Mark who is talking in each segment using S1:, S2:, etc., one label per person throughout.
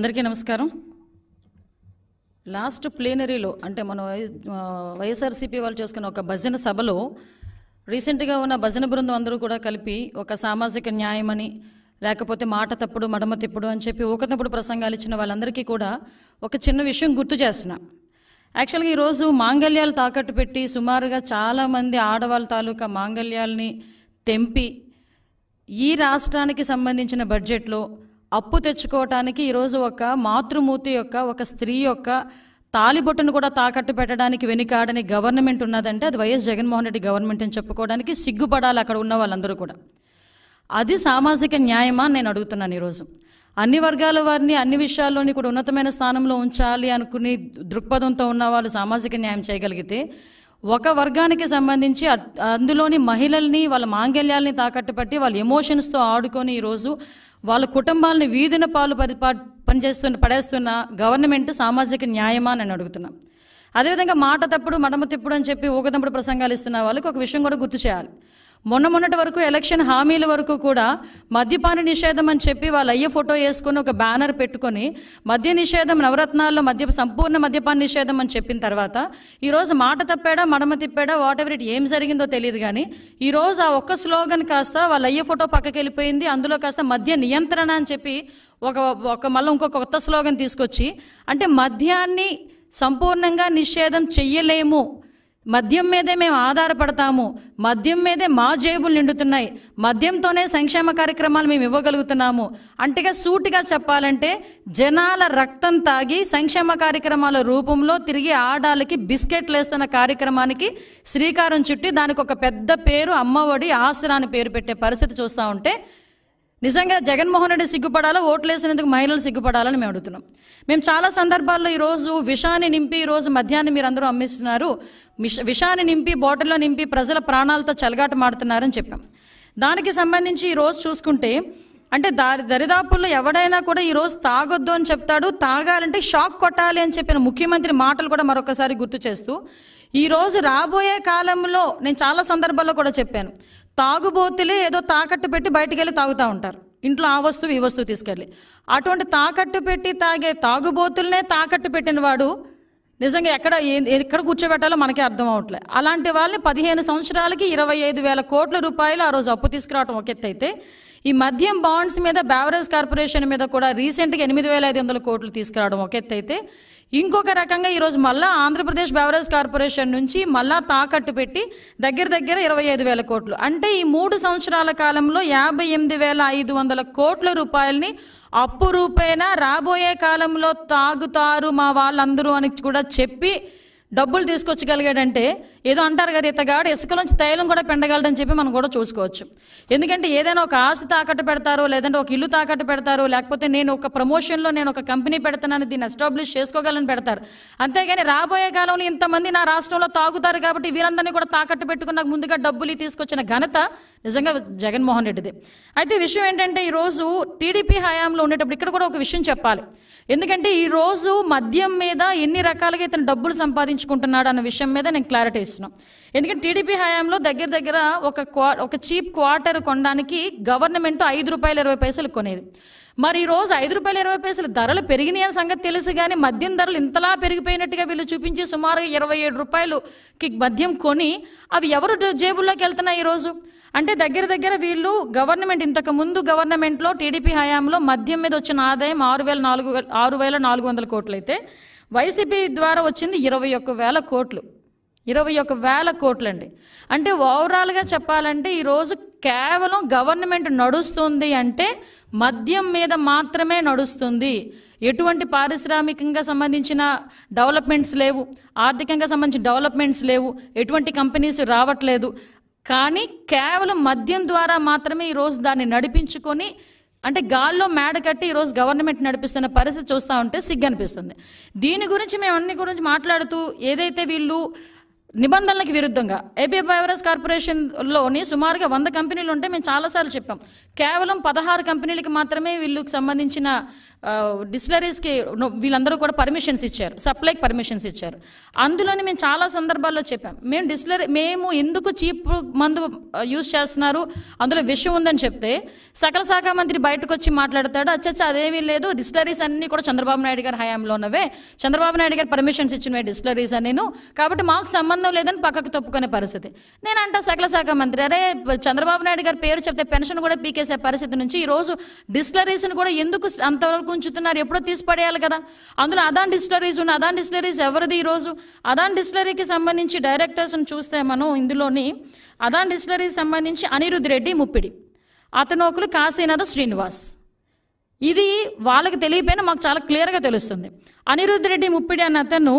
S1: అందరికీ నమస్కారం లాస్ట్ ప్లేనరీలో అంటే మనం వైఎస్ఆర్సీపీ వాళ్ళు చేసుకున్న ఒక భజన సభలో రీసెంట్గా ఉన్న భజన బృందం అందరూ కూడా కలిపి ఒక సామాజిక న్యాయమని లేకపోతే మాట తప్పుడు మడమ తిప్పుడు అని చెప్పి ఊకతప్పుడు ప్రసంగాలు ఇచ్చిన వాళ్ళందరికీ కూడా ఒక చిన్న విషయం గుర్తు చేసిన యాక్చువల్గా ఈరోజు మాంగళ్యాలు తాకట్టు పెట్టి సుమారుగా చాలామంది ఆడవాళ్ళ తాలూకా మాంగళ్యాలని తెంపి ఈ రాష్ట్రానికి సంబంధించిన బడ్జెట్లో అప్పు తెచ్చుకోవటానికి ఈరోజు ఒక మాతృమూర్తి యొక్క ఒక స్త్రీ యొక్క తాలిబొట్టును కూడా తాకట్టు పెట్టడానికి వెనుకాడని గవర్నమెంట్ ఉన్నదంటే అది వైఎస్ జగన్మోహన్ రెడ్డి గవర్నమెంట్ అని చెప్పుకోవడానికి సిగ్గుపడాలి అక్కడ ఉన్న వాళ్ళందరూ కూడా అది సామాజిక న్యాయమా నేను అడుగుతున్నాను ఈరోజు అన్ని వర్గాల వారిని అన్ని విషయాల్లోని కూడా ఉన్నతమైన స్థానంలో ఉంచాలి అనుకుని దృక్పథంతో ఉన్న వాళ్ళు సామాజిక న్యాయం చేయగలిగితే ఒక వర్గానికి సంబంధించి అందులోని మహిళల్ని వాళ్ళ మాంగల్యాల్ని తాకట్టు పెట్టి వాళ్ళ ఎమోషన్స్తో ఆడుకొని ఈరోజు వాళ్ళ కుటుంబాలను వీధిన పాలు పరి పనిచేస్తున్న పడేస్తున్న గవర్నమెంట్ సామాజిక న్యాయమా అని అడుగుతున్నాం అదేవిధంగా మాట తప్పుడు మడమ తిప్పుడు అని చెప్పి ఊగదంపుడు ప్రసంగాలు ఇస్తున్న వాళ్ళకి ఒక విషయం కూడా గుర్తు చేయాలి మొన్న మొన్నటి వరకు ఎలక్షన్ హామీల వరకు కూడా మద్యపాన నిషేధం అని చెప్పి వాళ్ళు అయ్యే ఫోటో వేసుకొని ఒక బ్యానర్ పెట్టుకొని మద్య నిషేధం నవరత్నాల్లో మద్య సంపూర్ణ మద్యపాన నిషేధం అని చెప్పిన తర్వాత ఈరోజు మాట తప్పాడా మడమ తిప్పాడా వాట్ ఎవర్ ఇట్ ఏం జరిగిందో తెలియదు కానీ ఈరోజు ఆ ఒక్క స్లోగన్ కాస్త వాళ్ళ అయ్యే ఫోటో పక్కకి వెళ్ళిపోయింది అందులో కాస్త మద్య నియంత్రణ అని చెప్పి ఒక ఒక మళ్ళీ ఇంకొక కొత్త స్లోగన్ తీసుకొచ్చి అంటే మద్యాన్ని సంపూర్ణంగా నిషేధం చెయ్యలేము మద్యం మీదే మేము ఆధారపడతాము మద్యం మీదే మా జేబులు నిండుతున్నాయి మద్యంతోనే సంక్షేమ కార్యక్రమాలు మేము ఇవ్వగలుగుతున్నాము అంటేగా సూటిగా చెప్పాలంటే జనాల రక్తం తాగి సంక్షేమ కార్యక్రమాల రూపంలో తిరిగి ఆడాలకి బిస్కెట్లు వేస్తున్న కార్యక్రమానికి శ్రీకారం చుట్టి దానికి ఒక పెద్ద పేరు అమ్మఒడి ఆసరా అని పేరు పెట్టే పరిస్థితి చూస్తూ ఉంటే నిజంగా జగన్మోహన్ రెడ్డి సిగ్గుపడాలా ఓట్లేసినందుకు మహిళలు సిగ్గుపడాలని మేము అడుగుతున్నాం మేము చాలా సందర్భాల్లో ఈరోజు విషాన్ని నింపి ఈరోజు మధ్యాహ్నం మీరు అందరూ అమ్మిస్తున్నారు మిష విషాన్ని నింపి బాటిల్లో నింపి ప్రజల ప్రాణాలతో చలగాట మాడుతున్నారని చెప్పాం దానికి సంబంధించి ఈరోజు చూసుకుంటే అంటే దారి దరిదాపుల్లో ఎవడైనా కూడా ఈరోజు తాగొద్దు అని చెప్తాడు తాగాలంటే షాక్ కొట్టాలి అని చెప్పిన ముఖ్యమంత్రి మాటలు కూడా మరొకసారి గుర్తు చేస్తూ ఈరోజు రాబోయే కాలంలో నేను చాలా సందర్భాల్లో కూడా చెప్పాను తాగుబోతులే ఏదో తాకట్టు పెట్టి బయటికి వెళ్ళి తాగుతూ ఉంటారు ఇంట్లో ఆ వస్తువు ఈ వస్తువు తీసుకెళ్ళి అటువంటి తాకట్టు పెట్టి తాగే తాగుబోతులనే తాకట్టు పెట్టిన వాడు నిజంగా ఎక్కడ ఎక్కడ కూర్చోబెట్టాలో మనకే అర్థం అవట్లే అలాంటి వాళ్ళని పదిహేను సంవత్సరాలకి ఇరవై ఐదు వేల కోట్ల రూపాయలు ఆ రోజు అప్పు తీసుకురావడం ఒక ఎత్తు అయితే ఈ మద్యం బాండ్స్ మీద బ్యావరేజ్ కార్పొరేషన్ మీద కూడా రీసెంట్గా ఎనిమిది వేల ఐదు వందల కోట్లు తీసుకురావడం ఒక ఎత్తు అయితే ఇంకొక రకంగా ఈరోజు మళ్ళా ఆంధ్రప్రదేశ్ బెవరేజ్ కార్పొరేషన్ నుంచి మళ్ళా తాకట్టు పెట్టి దగ్గర దగ్గర ఇరవై ఐదు వేల కోట్లు అంటే ఈ మూడు సంవత్సరాల కాలంలో యాభై ఎనిమిది వేల ఐదు వందల కోట్ల రూపాయలని అప్పు రూపేణా రాబోయే కాలంలో తాగుతారు మా వాళ్ళందరూ అని కూడా చెప్పి డబ్బులు తీసుకొచ్చగలిగాడంటే ఏదో అంటారు కదా ఇతగాడు ఇసుక నుంచి తైలం కూడా పెండగలడని చెప్పి మనం కూడా చూసుకోవచ్చు ఎందుకంటే ఏదైనా ఒక ఆస్తి తాకట్టు పెడతారు లేదంటే ఒక ఇల్లు తాకట్టు పెడతారు లేకపోతే నేను ఒక ప్రమోషన్లో నేను ఒక కంపెనీ పెడతానని దీన్ని ఎస్టాబ్లిష్ చేసుకోగలను పెడతారు అంతేగాని రాబోయే కాలంలో ఇంతమంది నా రాష్ట్రంలో తాగుతారు కాబట్టి వీళ్ళందరినీ కూడా తాకట్టు పెట్టుకున్న ముందుగా డబ్బులు తీసుకొచ్చిన ఘనత నిజంగా జగన్మోహన్ రెడ్డిది అయితే విషయం ఏంటంటే ఈరోజు టీడీపీ హయాంలో ఉండేటప్పుడు ఇక్కడ కూడా ఒక విషయం చెప్పాలి ఎందుకంటే ఈరోజు మద్యం మీద ఎన్ని రకాలుగా ఇతను డబ్బులు సంపాదించు ఉపయోగించుకుంటున్నాడు అన్న విషయం మీద నేను క్లారిటీ ఇస్తున్నాను ఎందుకంటే టీడీపీ హయాంలో దగ్గర దగ్గర ఒక ఒక చీప్ క్వార్టర్ కొనడానికి గవర్నమెంట్ ఐదు రూపాయలు ఇరవై పైసలు కొనేది మరి ఈరోజు ఐదు రూపాయలు ఇరవై పైసలు ధరలు పెరిగినాయి అని సంగతి తెలుసు కానీ మద్యం ధరలు ఇంతలా పెరిగిపోయినట్టుగా వీళ్ళు చూపించి సుమారుగా ఇరవై ఏడు రూపాయలుకి మద్యం కొని అవి ఎవరు జేబుల్లోకి వెళ్తున్నాయి ఈరోజు అంటే దగ్గర దగ్గర వీళ్ళు గవర్నమెంట్ ఇంతకు ముందు గవర్నమెంట్లో టీడీపీ హయాంలో మద్యం మీద వచ్చిన ఆదాయం ఆరు వేల నాలుగు ఆరు వేల నాలుగు వందల కోట్లయితే వైసీపీ ద్వారా వచ్చింది ఇరవై ఒక్క వేల కోట్లు ఇరవై ఒక వేల కోట్లండి అంటే ఓవరాల్గా చెప్పాలంటే ఈరోజు కేవలం గవర్నమెంట్ నడుస్తుంది అంటే మద్యం మీద మాత్రమే నడుస్తుంది ఎటువంటి పారిశ్రామికంగా సంబంధించిన డెవలప్మెంట్స్ లేవు ఆర్థికంగా సంబంధించిన డెవలప్మెంట్స్ లేవు ఎటువంటి కంపెనీస్ రావట్లేదు కానీ కేవలం మద్యం ద్వారా మాత్రమే ఈరోజు దాన్ని నడిపించుకొని అంటే గాల్లో మేడ కట్టి ఈరోజు గవర్నమెంట్ నడిపిస్తున్న పరిస్థితి చూస్తూ ఉంటే సిగ్గు అనిపిస్తుంది దీని గురించి మేము అన్ని గురించి మాట్లాడుతూ ఏదైతే వీళ్ళు నిబంధనలకు విరుద్ధంగా ఏపీ బయోరస్ కార్పొరేషన్లోని సుమారుగా వంద కంపెనీలు ఉంటే మేము చాలాసార్లు చెప్పాం కేవలం పదహారు కంపెనీలకు మాత్రమే వీళ్ళకి సంబంధించిన డిస్టిలరీస్కి వీళ్ళందరూ కూడా పర్మిషన్స్ ఇచ్చారు సప్లైకి పర్మిషన్స్ ఇచ్చారు అందులోనే మేము చాలా సందర్భాల్లో చెప్పాం మేము డిస్టిలరీ మేము ఎందుకు చీప్ మందు యూజ్ చేస్తున్నారు అందులో విషయం ఉందని చెప్తే సకల శాఖ మంత్రి బయటకు వచ్చి మాట్లాడతాడు అచ్చచ్చ అదేమీ లేదు డిస్టిలరీస్ అన్నీ కూడా చంద్రబాబు నాయుడు గారు హయాంలో ఉన్నవే చంద్రబాబు నాయుడు గారు పర్మిషన్స్ ఇచ్చినవి డిస్టిలరీస్ అని నేను కాబట్టి మాకు సంబంధం లేదని పక్కకు తప్పుకునే పరిస్థితి నేనంటా సకల శాఖ మంత్రి అరే చంద్రబాబు నాయుడు గారి పేరు చెప్తే పెన్షన్ కూడా పీకేసే పరిస్థితి నుంచి ఈరోజు డిస్టిలరీస్ని కూడా ఎందుకు అంతవరకు గుంచుతున్నారు ఉంచుతున్నారు ఎప్పుడో తీసి పడేయాలి కదా అందులో అదాన్ డిస్టరీస్ ఉన్న అదాన్ డిస్టరీస్ ఎవరిది ఈరోజు అదాన్ డిస్టరీకి సంబంధించి డైరెక్టర్స్ని చూస్తే మనం ఇందులోని అదాన్ డిస్టరీకి సంబంధించి అనిరుద్ రెడ్డి ముప్పిడి ఒకరు కాశీనాథ శ్రీనివాస్ ఇది వాళ్ళకి తెలియపోయినా మాకు చాలా క్లియర్గా తెలుస్తుంది అనిరుద్ రెడ్డి ముప్పిడి అన్న అతను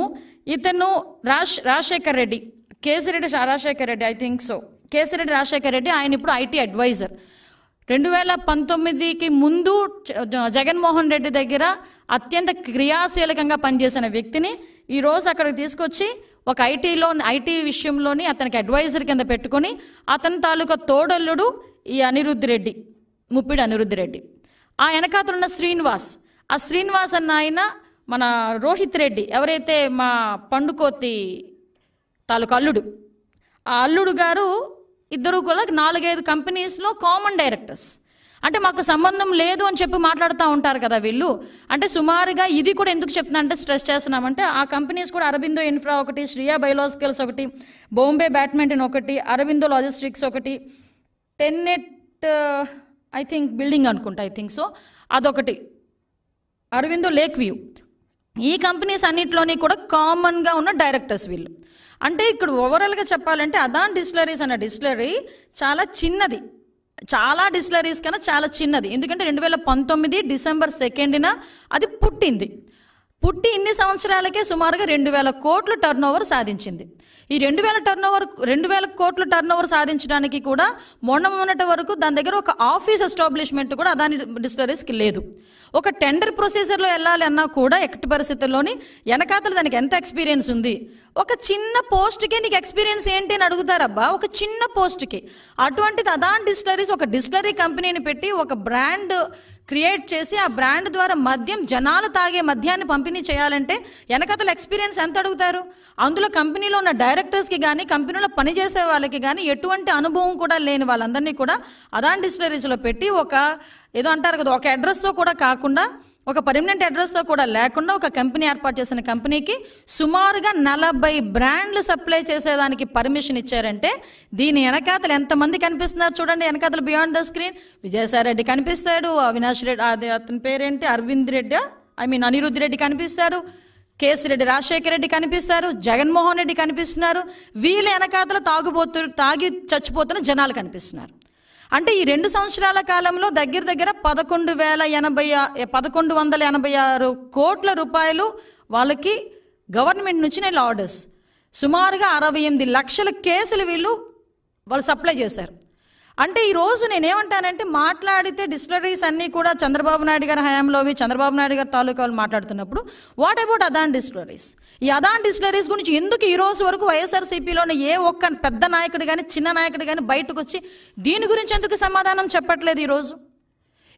S1: ఇతను Raj Rajasekhar Reddy Kesireddy Rajasekhar Reddy I think so Kesireddy Rajasekhar Reddy ఆయన ఇప్పుడు ఐటీ అడ్వైజర్ రెండు వేల పంతొమ్మిదికి ముందు జగన్మోహన్ రెడ్డి దగ్గర అత్యంత క్రియాశీలకంగా పనిచేసిన వ్యక్తిని ఈరోజు అక్కడికి తీసుకొచ్చి ఒక ఐటీలో ఐటీ విషయంలోని అతనికి అడ్వైజర్ కింద పెట్టుకొని అతని తాలూకా తోడల్లుడు ఈ అనిరుద్ధి రెడ్డి ముప్పిడి అనిరుద్ధి రెడ్డి ఆ వెనకాతలున్న శ్రీనివాస్ ఆ శ్రీనివాస్ అన్న ఆయన మన రోహిత్ రెడ్డి ఎవరైతే మా పండుకోతి తాలూకా అల్లుడు ఆ అల్లుడు గారు ఇద్దరు కూడా నాలుగైదు కంపెనీస్లో కామన్ డైరెక్టర్స్ అంటే మాకు సంబంధం లేదు అని చెప్పి మాట్లాడుతూ ఉంటారు కదా వీళ్ళు అంటే సుమారుగా ఇది కూడా ఎందుకు చెప్తున్నా అంటే స్ట్రెస్ చేస్తున్నామంటే ఆ కంపెనీస్ కూడా అరబిందో ఇన్ఫ్రా ఒకటి శ్రియా బయోలాజికల్స్ ఒకటి బాంబే బ్యాడ్మింటన్ ఒకటి అరబిందో లాజిస్టిక్స్ ఒకటి టెన్నెట్ ఐ థింక్ బిల్డింగ్ అనుకుంటా ఐ థింక్ సో అదొకటి అరవిందో లేక్ వ్యూ ఈ కంపెనీస్ అన్నిట్లోని కూడా కామన్గా ఉన్న డైరెక్టర్స్ వీళ్ళు అంటే ఇక్కడ ఓవరాల్గా చెప్పాలంటే అదాన్ డిస్టిలరీస్ అనే డిస్టిలరీ చాలా చిన్నది చాలా డిస్టిలరీస్ కన్నా చాలా చిన్నది ఎందుకంటే రెండు వేల పంతొమ్మిది డిసెంబర్ సెకండ్న అది పుట్టింది పుట్టి ఇన్ని సంవత్సరాలకే సుమారుగా రెండు వేల కోట్లు టర్న్ ఓవర్ సాధించింది ఈ రెండు వేల టర్న్ ఓవర్ రెండు వేల కోట్లు టర్న్ ఓవర్ సాధించడానికి కూడా మొన్న మొన్నటి వరకు దాని దగ్గర ఒక ఆఫీస్ ఎస్టాబ్లిష్మెంట్ కూడా అదాని డిస్టరీస్కి లేదు ఒక టెండర్ ప్రొసీజర్లో వెళ్ళాలన్నా కూడా ఎక్కటి పరిస్థితుల్లోని వెనకాతలు దానికి ఎంత ఎక్స్పీరియన్స్ ఉంది ఒక చిన్న పోస్ట్కి నీకు ఎక్స్పీరియన్స్ ఏంటి అని అడుగుతారబ్బా ఒక చిన్న పోస్ట్కి అటువంటిది అదాన్ డిస్టరీస్ ఒక డిస్టరీ కంపెనీని పెట్టి ఒక బ్రాండ్ క్రియేట్ చేసి ఆ బ్రాండ్ ద్వారా మద్యం జనాలు తాగే మద్యాన్ని పంపిణీ చేయాలంటే వెనకతల ఎక్స్పీరియన్స్ ఎంత అడుగుతారు అందులో కంపెనీలో ఉన్న డైరెక్టర్స్కి కానీ కంపెనీలో పనిచేసే వాళ్ళకి కానీ ఎటువంటి అనుభవం కూడా లేని వాళ్ళందరినీ కూడా అదాన్ డిస్టరీస్లో పెట్టి ఒక ఏదో అంటారు కదా ఒక అడ్రస్తో కూడా కాకుండా ఒక పర్మనెంట్ అడ్రస్తో కూడా లేకుండా ఒక కంపెనీ ఏర్పాటు చేసిన కంపెనీకి సుమారుగా నలభై బ్రాండ్లు సప్లై చేసేదానికి పర్మిషన్ ఇచ్చారంటే దీని వెనకాతలు ఎంతమంది కనిపిస్తున్నారు చూడండి వెనకాతలు beyond the screen Vijayasai Reddy కనిపిస్తాడు అవినాష్ రెడ్డి అది అతని పేరేంటి అరవింద్ రెడ్డి ఐ మీన్ అనిరుద్ధ్ రెడ్డి కనిపిస్తారు కేసిరెడ్డి రాజశేఖర రెడ్డి కనిపిస్తారు జగన్మోహన్ రెడ్డి కనిపిస్తున్నారు వీళ్ళ వెనకాతలు తాగుబోతు తాగి చచ్చిపోతున్న జనాలు కనిపిస్తున్నారు అంటే ఈ రెండు సంవత్సరాల కాలంలో దగ్గర దగ్గర పదకొండు వేల ఎనభై పదకొండు వందల ఎనభై ఆరు కోట్ల రూపాయలు వాళ్ళకి గవర్నమెంట్ నుంచి నేను ఆర్డర్స్ సుమారుగా అరవై ఎనిమిది లక్షల కేసులు వీళ్ళు వాళ్ళు సప్లై చేశారు అంటే ఈరోజు నేనేమంటానంటే మాట్లాడితే డిస్టిలరీస్ అన్నీ కూడా చంద్రబాబు నాయుడు గారి హయాంలోవి చంద్రబాబు నాయుడు గారి తాలూకా మాట్లాడుతున్నప్పుడు వాట్ అబౌట్ అదాన్ డిస్టిలరీస్ ఈ అదాన్ డిస్టిలరీస్ గురించి ఎందుకు ఈ రోజు వరకు వైఎస్ఆర్సీపీలోని ఏ ఒక్క పెద్ద నాయకుడు కానీ చిన్న నాయకుడు కానీ బయటకు వచ్చి దీని గురించి ఎందుకు సమాధానం చెప్పట్లేదు ఈరోజు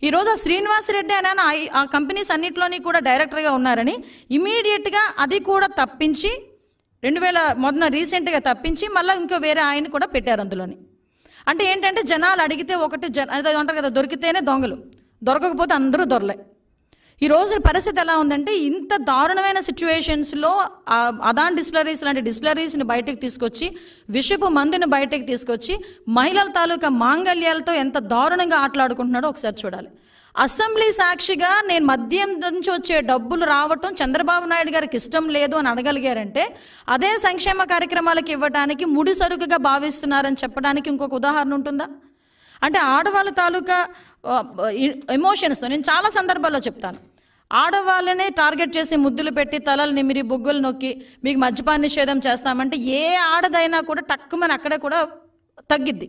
S1: ఈరోజు ఆ శ్రీనివాసరెడ్డి అని ఆ కంపెనీస్ అన్నింటిలోని కూడా డైరెక్టర్గా ఉన్నారని ఇమీడియట్గా అది కూడా తప్పించి రెండు వేల మొదన రీసెంట్గా తప్పించి మళ్ళీ ఇంకో వేరే ఆయన కూడా పెట్టారు అందులోని అంటే ఏంటంటే జనాలు అడిగితే ఒకటి జన అంటారు కదా దొరికితేనే దొంగలు దొరకకపోతే అందరూ దొరలే ఈ రోజు పరిస్థితి ఎలా ఉందంటే ఇంత దారుణమైన సిచ్యువేషన్స్లో అదాన్ డిస్లరీస్ లాంటి డిస్లరీస్ని బయటకు తీసుకొచ్చి విషపు మందుని బయటకు తీసుకొచ్చి మహిళల తాలూకా మాంగల్యాలతో ఎంత దారుణంగా ఆటలాడుకుంటున్నాడో ఒకసారి చూడాలి అసెంబ్లీ సాక్షిగా నేను మద్యం నుంచి వచ్చే డబ్బులు రావటం చంద్రబాబు నాయుడు గారికి ఇష్టం లేదు అని అడగలిగారంటే అదే సంక్షేమ కార్యక్రమాలకు ఇవ్వడానికి ముడి సరుకుగా భావిస్తున్నారని చెప్పడానికి ఇంకొక ఉదాహరణ ఉంటుందా అంటే ఆడవాళ్ళ తాలూకా ఎమోషన్స్తో నేను చాలా సందర్భాల్లో చెప్తాను ఆడవాళ్ళనే టార్గెట్ చేసి ముద్దులు పెట్టి తలలు నిమిరి బొగ్గులు నొక్కి మీకు మద్యపాన్ని నిషేధం చేస్తామంటే ఏ ఆడదైనా కూడా టక్కుమని అక్కడే కూడా తగ్గిద్ది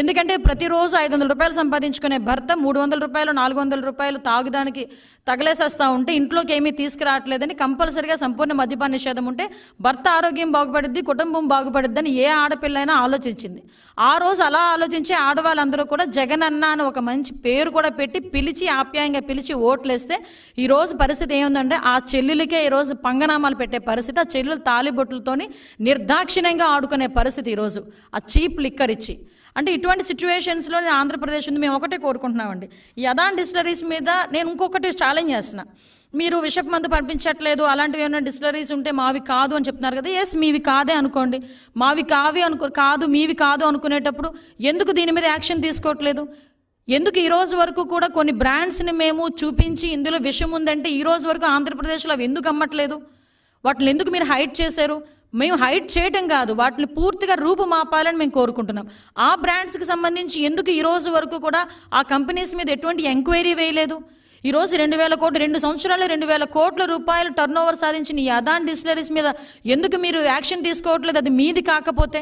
S1: ఎందుకంటే ప్రతిరోజు ఐదు వందల రూపాయలు సంపాదించుకునే భర్త మూడు వందల రూపాయలు నాలుగు వందల రూపాయలు తాగుదానికి తగలేసేస్తూ ఉంటే ఇంట్లోకి ఏమీ తీసుకురావట్లేదని కంపల్సరిగా సంపూర్ణ మద్యపాన నిషేధం ఉంటే భర్త ఆరోగ్యం బాగుపడిద్ది కుటుంబం బాగుపడిద్దని ఏ ఆడపిల్లైనా ఆలోచించింది ఆ రోజు అలా ఆలోచించే ఆడవాళ్ళందరూ కూడా జగన్ అన్న అని ఒక మంచి పేరు కూడా పెట్టి పిలిచి ఆప్యాయంగా పిలిచి ఓట్లేస్తే ఈరోజు పరిస్థితి ఏముందంటే ఆ చెల్లెలకే ఈరోజు పంగనామాలు పెట్టే పరిస్థితి ఆ చెల్లెలు తాలిబొట్లతోని నిర్దాక్షిణ్యంగా ఆడుకునే పరిస్థితి ఈరోజు ఆ చీప్ లిక్క బహిష్కరించి అంటే ఇటువంటి సిచ్యువేషన్స్లో నేను ఆంధ్రప్రదేశ్ ఉంది మేము ఒకటే కోరుకుంటున్నామండి ఈ అదాన్ డిస్టలరీస్ మీద నేను ఇంకొకటి ఛాలెంజ్ చేస్తున్నా మీరు విషపు మందు పంపించట్లేదు అలాంటివి ఏమైనా డిస్టలరీస్ ఉంటే మావి కాదు అని చెప్తున్నారు కదా ఎస్ మీవి కాదే అనుకోండి మావి కావి అనుకో కాదు మీవి కాదు అనుకునేటప్పుడు ఎందుకు దీని మీద యాక్షన్ తీసుకోవట్లేదు ఎందుకు ఈ రోజు వరకు కూడా కొన్ని బ్రాండ్స్ని మేము చూపించి ఇందులో విషయం ఉందంటే ఈ రోజు వరకు ఆంధ్రప్రదేశ్లో అవి ఎందుకు అమ్మట్లేదు వాటిని ఎందుకు మీరు హైట్ చేశారు మేము హైట్ చేయటం కాదు వాటిని పూర్తిగా రూపుమాపాలని మేము కోరుకుంటున్నాం ఆ బ్రాండ్స్కి సంబంధించి ఎందుకు ఈరోజు వరకు కూడా ఆ కంపెనీస్ మీద ఎటువంటి ఎంక్వైరీ వేయలేదు ఈరోజు రెండు వేల కోట్లు రెండు సంవత్సరాలు రెండు వేల కోట్ల రూపాయలు టర్న్ ఓవర్ సాధించిన ఈ అదాన్ డిస్టిలరీస్ మీద ఎందుకు మీరు యాక్షన్ తీసుకోవట్లేదు అది మీది కాకపోతే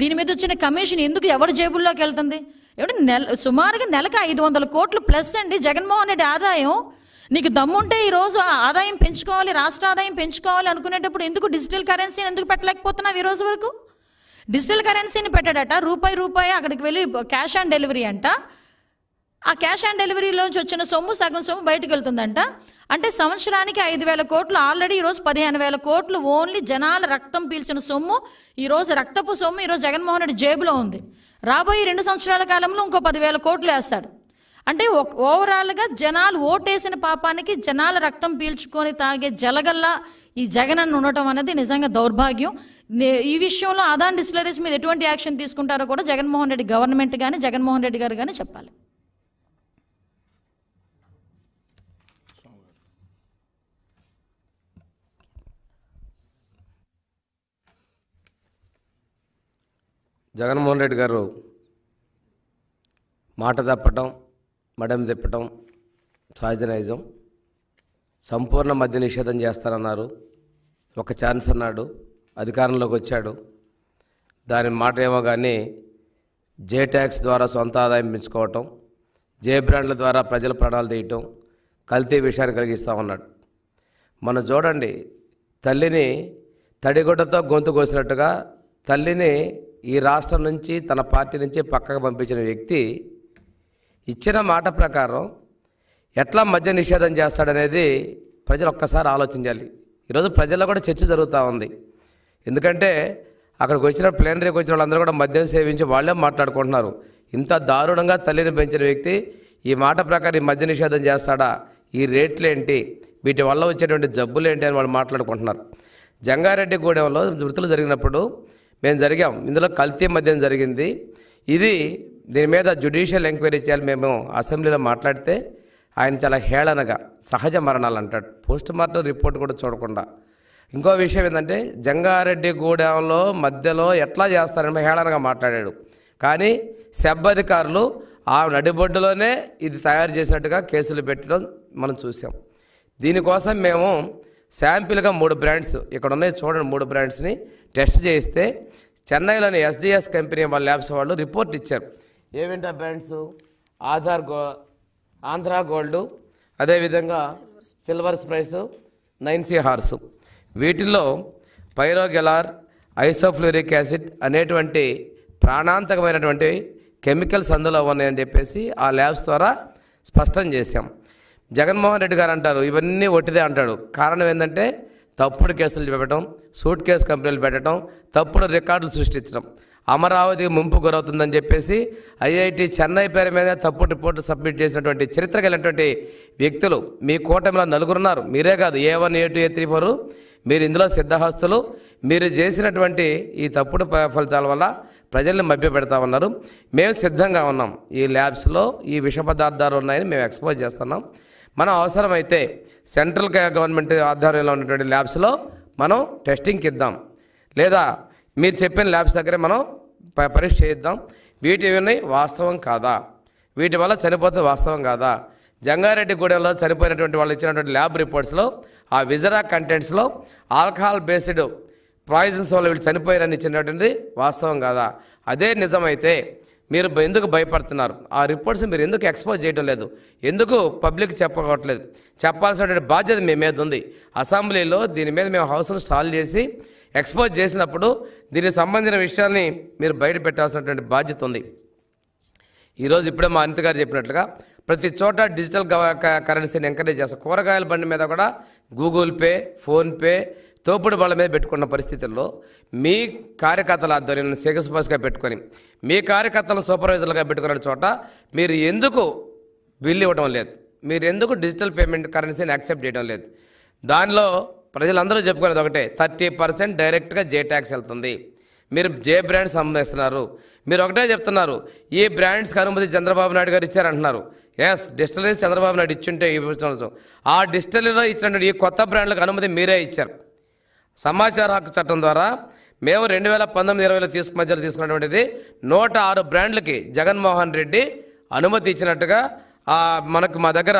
S1: దీని మీద వచ్చిన కమిషన్ ఎందుకు ఎవరి జేబుల్లోకి వెళ్తుంది ఏమంటే నెల సుమారుగా నెలకు ఐదు వందల కోట్లు ప్లస్ అండి జగన్మోహన్ రెడ్డి ఆదాయం నీకు దమ్ముంటే ఈరోజు ఆదాయం పెంచుకోవాలి రాష్ట్ర ఆదాయం పెంచుకోవాలి అనుకునేటప్పుడు ఎందుకు డిజిటల్ కరెన్సీని ఎందుకు పెట్టలేకపోతున్నావు ఈరోజు వరకు డిజిటల్ కరెన్సీని పెట్టాడట రూపాయి రూపాయి అక్కడికి వెళ్ళి క్యాష్ ఆన్ డెలివరీ అంట ఆ క్యాష్ ఆన్ డెలివరీలోంచి వచ్చిన సొమ్ము సగం సొమ్ము బయటకు వెళ్తుందంట అంటే సంవత్సరానికి ఐదు వేల కోట్లు ఆల్రెడీ ఈరోజు పదిహేను వేల కోట్లు ఓన్లీ జనాల రక్తం పీల్చిన సొమ్ము ఈరోజు రక్తపు సొమ్ము ఈరోజు జగన్మోహన్ రెడ్డి జేబులో ఉంది రాబోయే రెండు సంవత్సరాల కాలంలో ఇంకో పదివేల కోట్లు వేస్తాడు అంటే ఓవరాల్గా జనాలు ఓటేసిన పాపానికి జనాల రక్తం పీల్చుకొని తాగే జలగల్లా ఈ జగనన్న ఉండటం అనేది నిజంగా దౌర్భాగ్యం ఈ విషయంలో ఆదాన్ డిస్లరీస్ మీద ఎటువంటి యాక్షన్ తీసుకుంటారో కూడా జగన్మోహన్ రెడ్డి గవర్నమెంట్ కానీ జగన్మోహన్ రెడ్డి గారు కానీ చెప్పాలి
S2: జగన్మోహన్ రెడ్డి గారు మాట తప్పటం మడం తిప్పటం సహజ నైజం సంపూర్ణ మద్య నిషేధం చేస్తానన్నారు ఒక ఛాన్స్ అన్నాడు అధికారంలోకి వచ్చాడు దాని మాట ఏమో కానీ జే ట్యాక్స్ ద్వారా సొంత ఆదాయం పెంచుకోవటం జే బ్రాండ్ల ద్వారా ప్రజల ప్రాణాలు తీయటం కల్తీ విషయాన్ని కలిగిస్తూ మనం చూడండి తల్లిని తడిగుడ్డతో గొంతు కోసినట్టుగా తల్లిని ఈ రాష్ట్రం నుంచి తన పార్టీ నుంచి పక్కకు పంపించిన వ్యక్తి ఇచ్చిన మాట ప్రకారం ఎట్లా మద్య నిషేధం చేస్తాడనేది ప్రజలు ఒక్కసారి ఆలోచించాలి ఈరోజు ప్రజల్లో కూడా చర్చ జరుగుతూ ఉంది ఎందుకంటే అక్కడికి వచ్చిన ప్లేనరీకి వచ్చిన వాళ్ళందరూ కూడా మద్యం సేవించి వాళ్ళే మాట్లాడుకుంటున్నారు ఇంత దారుణంగా తల్లిని పెంచిన వ్యక్తి ఈ మాట ప్రకారం ఈ మద్య నిషేధం చేస్తాడా ఈ రేట్లు ఏంటి వీటి వల్ల వచ్చేటువంటి జబ్బులు ఏంటి అని వాళ్ళు మాట్లాడుకుంటున్నారు జంగారెడ్డి గూడెంలో మృతులు జరిగినప్పుడు మేము జరిగాం ఇందులో కల్తీ మద్యం జరిగింది ఇది దీని మీద జ్యుడిషియల్ ఎంక్వైరీ చేయాలి మేము అసెంబ్లీలో మాట్లాడితే ఆయన చాలా హేళనగా సహజ మరణాలు అంటాడు పోస్ట్ మార్టం రిపోర్ట్ కూడా చూడకుండా ఇంకో విషయం ఏంటంటే జంగారెడ్డి గూడెంలో మధ్యలో ఎట్లా చేస్తారని హేళనగా మాట్లాడాడు కానీ సెబ్ అధికారులు ఆ నడిబొడ్డులోనే ఇది తయారు చేసినట్టుగా కేసులు పెట్టడం మనం చూసాం దీనికోసం మేము శాంపిల్గా మూడు బ్రాండ్స్ ఇక్కడ ఉన్నాయి చూడండి మూడు బ్రాండ్స్ని టెస్ట్ చేయిస్తే చెన్నైలోని ఎస్డిఎస్ కంపెనీ వాళ్ళ ల్యాబ్స్ వాళ్ళు రిపోర్ట్ ఇచ్చారు ఏవేంటా బ్రాండ్స్ ఆధార్ గో ఆంధ్ర గోల్డ్ అదేవిధంగా సిల్వర్ స్ప్రైస్ నైన్సీ హార్స్ వీటిల్లో పైరోగెలార్ ఐసోఫ్లూరిక్ యాసిడ్ అనేటువంటి ప్రాణాంతకమైనటువంటి కెమికల్స్ అందులో ఉన్నాయని చెప్పేసి ఆ ల్యాబ్స్ ద్వారా స్పష్టం చేశాం జగన్మోహన్ రెడ్డి గారు అంటారు ఇవన్నీ ఒట్టిదే అంటాడు కారణం ఏంటంటే తప్పుడు కేసులు పెట్టడం సూట్ కేసు కంపెనీలు పెట్టడం తప్పుడు రికార్డులు సృష్టించడం అమరావతి ముంపు గురవుతుందని చెప్పేసి ఐఐటి చెన్నై పేరు మీద తప్పు రిపోర్టు సబ్మిట్ చేసినటువంటి చరిత్ర కలిగినటువంటి వ్యక్తులు మీ కూటమిలో నలుగురున్నారు మీరే కాదు A one A two A three four మీరు ఇందులో సిద్ధహస్తులు మీరు చేసినటువంటి ఈ తప్పుడు ఫలితాల వల్ల ప్రజల్ని మభ్యపెడతా ఉన్నారు మేము సిద్ధంగా ఉన్నాం ఈ ల్యాబ్స్లో ఈ విష పదార్థాలు ఉన్నాయని మేము ఎక్స్పోజ్ చేస్తున్నాం మనం అవసరమైతే సెంట్రల్ గవర్నమెంట్ ఆధ్వర్యంలో ఉన్నటువంటి ల్యాబ్స్లో మనం టెస్టింగ్కి ఇద్దాం లేదా మీరు చెప్పిన ల్యాబ్స్ దగ్గరే మనం పరీక్ష చేద్దాం వీటి ఏమన్నాయి వాస్తవం కాదా వీటి వల్ల చనిపోతే వాస్తవం కాదా గూడెంలో చనిపోయినటువంటి వాళ్ళు ఇచ్చినటువంటి ల్యాబ్ రిపోర్ట్స్లో ఆ విజరా కంటెంట్స్లో ఆల్కహాల్ బేస్డ్ పాయిజన్స్ వల్ల వీళ్ళు చనిపోయారని ఇచ్చినటువంటిది వాస్తవం కాదా అదే నిజమైతే మీరు ఎందుకు భయపడుతున్నారు ఆ రిపోర్ట్స్ మీరు ఎందుకు ఎక్స్పోజ్ చేయడం లేదు ఎందుకు పబ్లిక్ చెప్పకోవట్లేదు చెప్పాల్సినటువంటి బాధ్యత మీ మీద ఉంది అసెంబ్లీలో దీని మీద మేము హౌస్ను స్టాల్ చేసి ఎక్స్పోజ్ చేసినప్పుడు దీనికి సంబంధించిన విషయాల్ని మీరు బయట పెట్టాల్సినటువంటి బాధ్యత ఉంది ఈరోజు ఇప్పుడే మా అనిత గారు చెప్పినట్లుగా ప్రతి చోట డిజిటల్ కరెన్సీని ఎంకరేజ్ చేస్తాం కూరగాయల బండి మీద కూడా గూగుల్ పే ఫోన్పే తోపుడు బళ్ళ మీద పెట్టుకున్న పరిస్థితుల్లో మీ కార్యకర్తల ఆధ్వర్యంలో సేకస్పాస్గా పెట్టుకొని మీ కార్యకర్తలను సూపర్వైజర్లుగా పెట్టుకున్న చోట మీరు ఎందుకు బిల్లు ఇవ్వడం లేదు మీరు ఎందుకు డిజిటల్ పేమెంట్ కరెన్సీని యాక్సెప్ట్ చేయడం లేదు దానిలో ప్రజలందరూ చెప్పుకునేది ఒకటే థర్టీ పర్సెంట్ డైరెక్ట్గా జే ట్యాక్స్ వెళ్తుంది మీరు జే బ్రాండ్ సంబంధిస్తున్నారు మీరు ఒకటే చెప్తున్నారు ఈ బ్రాండ్స్కి అనుమతి చంద్రబాబు నాయుడు గారు ఇచ్చారంటున్నారు ఎస్ డిస్టలరీస్ చంద్రబాబు నాయుడు ఇచ్చుంటే ఈ ఆ డిస్టలరీలో ఇచ్చినటువంటి ఈ కొత్త బ్రాండ్లకు అనుమతి మీరే ఇచ్చారు సమాచార హక్కు చట్టం ద్వారా మేము రెండు వేల పంతొమ్మిది ఇరవైలో తీసుకు మధ్యలో తీసుకున్నటువంటిది నూట ఆరు బ్రాండ్లకి జగన్మోహన్ రెడ్డి అనుమతి ఇచ్చినట్టుగా మనకు మా దగ్గర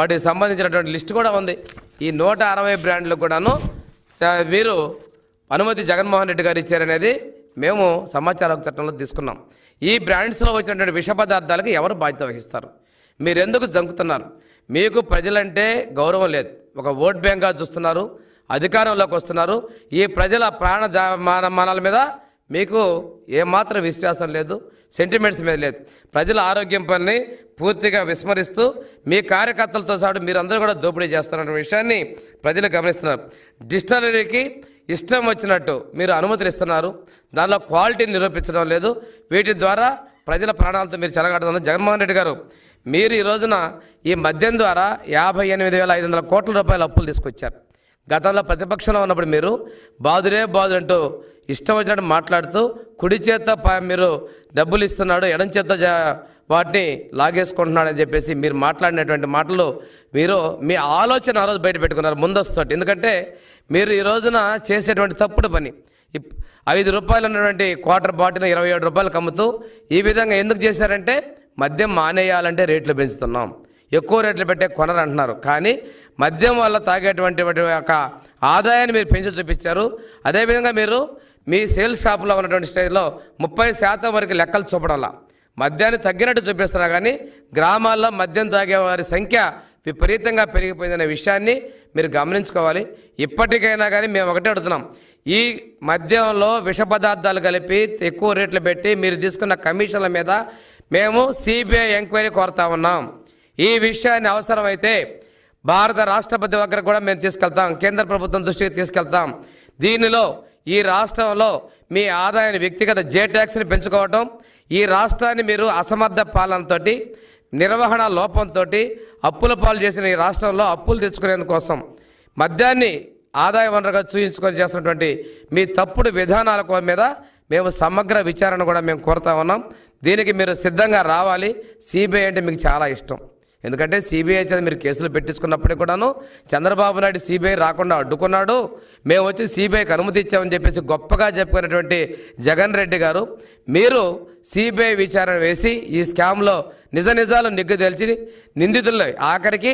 S2: వాటికి సంబంధించినటువంటి లిస్ట్ కూడా ఉంది ఈ నూట అరవై బ్రాండ్లు కూడాను మీరు అనుమతి జగన్మోహన్ రెడ్డి గారు ఇచ్చారనేది మేము సమాచార చట్టంలో తీసుకున్నాం ఈ బ్రాండ్స్లో వచ్చినటువంటి విష పదార్థాలకు ఎవరు బాధ్యత వహిస్తారు మీరెందుకు జంకుతున్నారు మీకు ప్రజలంటే గౌరవం లేదు ఒక ఓట్ బ్యాంక్గా చూస్తున్నారు అధికారంలోకి వస్తున్నారు ఈ ప్రజల ప్రాణ మానాల మీద మీకు ఏమాత్రం విశ్వాసం లేదు సెంటిమెంట్స్ మీద లేదు ప్రజల ఆరోగ్యం పనిని పూర్తిగా విస్మరిస్తూ మీ కార్యకర్తలతో పాటు మీరందరూ కూడా దోపిడీ చేస్తారన్న విషయాన్ని ప్రజలు గమనిస్తున్నారు డిస్టలరీకి ఇష్టం వచ్చినట్టు మీరు అనుమతులు ఇస్తున్నారు దానిలో క్వాలిటీని నిరూపించడం లేదు వీటి ద్వారా ప్రజల ప్రాణాలతో మీరు చెలగాడుతున్నారు జగన్మోహన్ రెడ్డి గారు మీరు ఈ రోజున ఈ మద్యం ద్వారా యాభై ఎనిమిది వేల ఐదు వందల కోట్ల రూపాయల అప్పులు తీసుకొచ్చారు గతంలో ప్రతిపక్షంలో ఉన్నప్పుడు మీరు బాదురే బాదురంటూ ఇష్టం వచ్చినట్టు మాట్లాడుతూ కుడి చేత మీరు డబ్బులు ఇస్తున్నాడు ఎడం చేత వాటిని లాగేసుకుంటున్నాడు అని చెప్పేసి మీరు మాట్లాడినటువంటి మాటలు మీరు మీ ఆలోచన ఆ రోజు బయట పెట్టుకున్నారు ముందస్తు ఎందుకంటే మీరు ఈ రోజున చేసేటువంటి తప్పుడు పని ఐదు రూపాయలు ఉన్నటువంటి క్వార్టర్ బాటిల్ ఇరవై ఏడు రూపాయలు అమ్ముతూ ఈ విధంగా ఎందుకు చేశారంటే మద్యం మానేయాలంటే రేట్లు పెంచుతున్నాం ఎక్కువ రేట్లు పెట్టే కొనరు అంటున్నారు కానీ మద్యం వల్ల తాగేటువంటి యొక్క ఆదాయాన్ని మీరు పెంచి చూపించారు అదేవిధంగా మీరు మీ సేల్స్ షాపులో ఉన్నటువంటి స్టేజ్లో ముప్పై శాతం వరకు లెక్కలు చూపడంలా మద్యాన్ని తగ్గినట్టు చూపిస్తున్నా కానీ గ్రామాల్లో మద్యం తాగే వారి సంఖ్య విపరీతంగా పెరిగిపోయిందనే విషయాన్ని మీరు గమనించుకోవాలి ఇప్పటికైనా కానీ మేము ఒకటే అడుగుతున్నాం ఈ మద్యంలో విష పదార్థాలు కలిపి ఎక్కువ రేట్లు పెట్టి మీరు తీసుకున్న కమిషన్ల మీద మేము సిబిఐ ఎంక్వైరీ కోరుతా ఉన్నాం ఈ విషయాన్ని అవసరమైతే భారత రాష్ట్రపతి దగ్గర కూడా మేము తీసుకెళ్తాం కేంద్ర ప్రభుత్వం దృష్టికి తీసుకెళ్తాం దీనిలో ఈ రాష్ట్రంలో మీ ఆదాయాన్ని వ్యక్తిగత జే ట్యాక్స్ని పెంచుకోవటం ఈ రాష్ట్రాన్ని మీరు అసమర్థ పాలనతో నిర్వహణ లోపంతో అప్పుల పాలు చేసిన ఈ రాష్ట్రంలో అప్పులు తెచ్చుకునేందుకోసం మద్యాన్ని ఆదాయ వనరుగా చూయించుకొని చేస్తున్నటువంటి మీ తప్పుడు విధానాల మీద మేము సమగ్ర విచారణ కూడా మేము కోరుతా ఉన్నాం దీనికి మీరు సిద్ధంగా రావాలి సిబిఐ అంటే మీకు చాలా ఇష్టం ఎందుకంటే సిబిఐ చేత మీరు కేసులు పెట్టించుకున్నప్పటికీ కూడాను చంద్రబాబు నాయుడు సిబిఐ రాకుండా అడ్డుకున్నాడు మేము వచ్చి సిబిఐకి అనుమతి ఇచ్చామని చెప్పేసి గొప్పగా చెప్పుకునేటువంటి జగన్ రెడ్డి గారు మీరు సిబిఐ విచారణ వేసి ఈ స్కామ్లో నిజ నిజాలు నిగ్గు తెలిసి నిందితుల్లో ఆఖరికి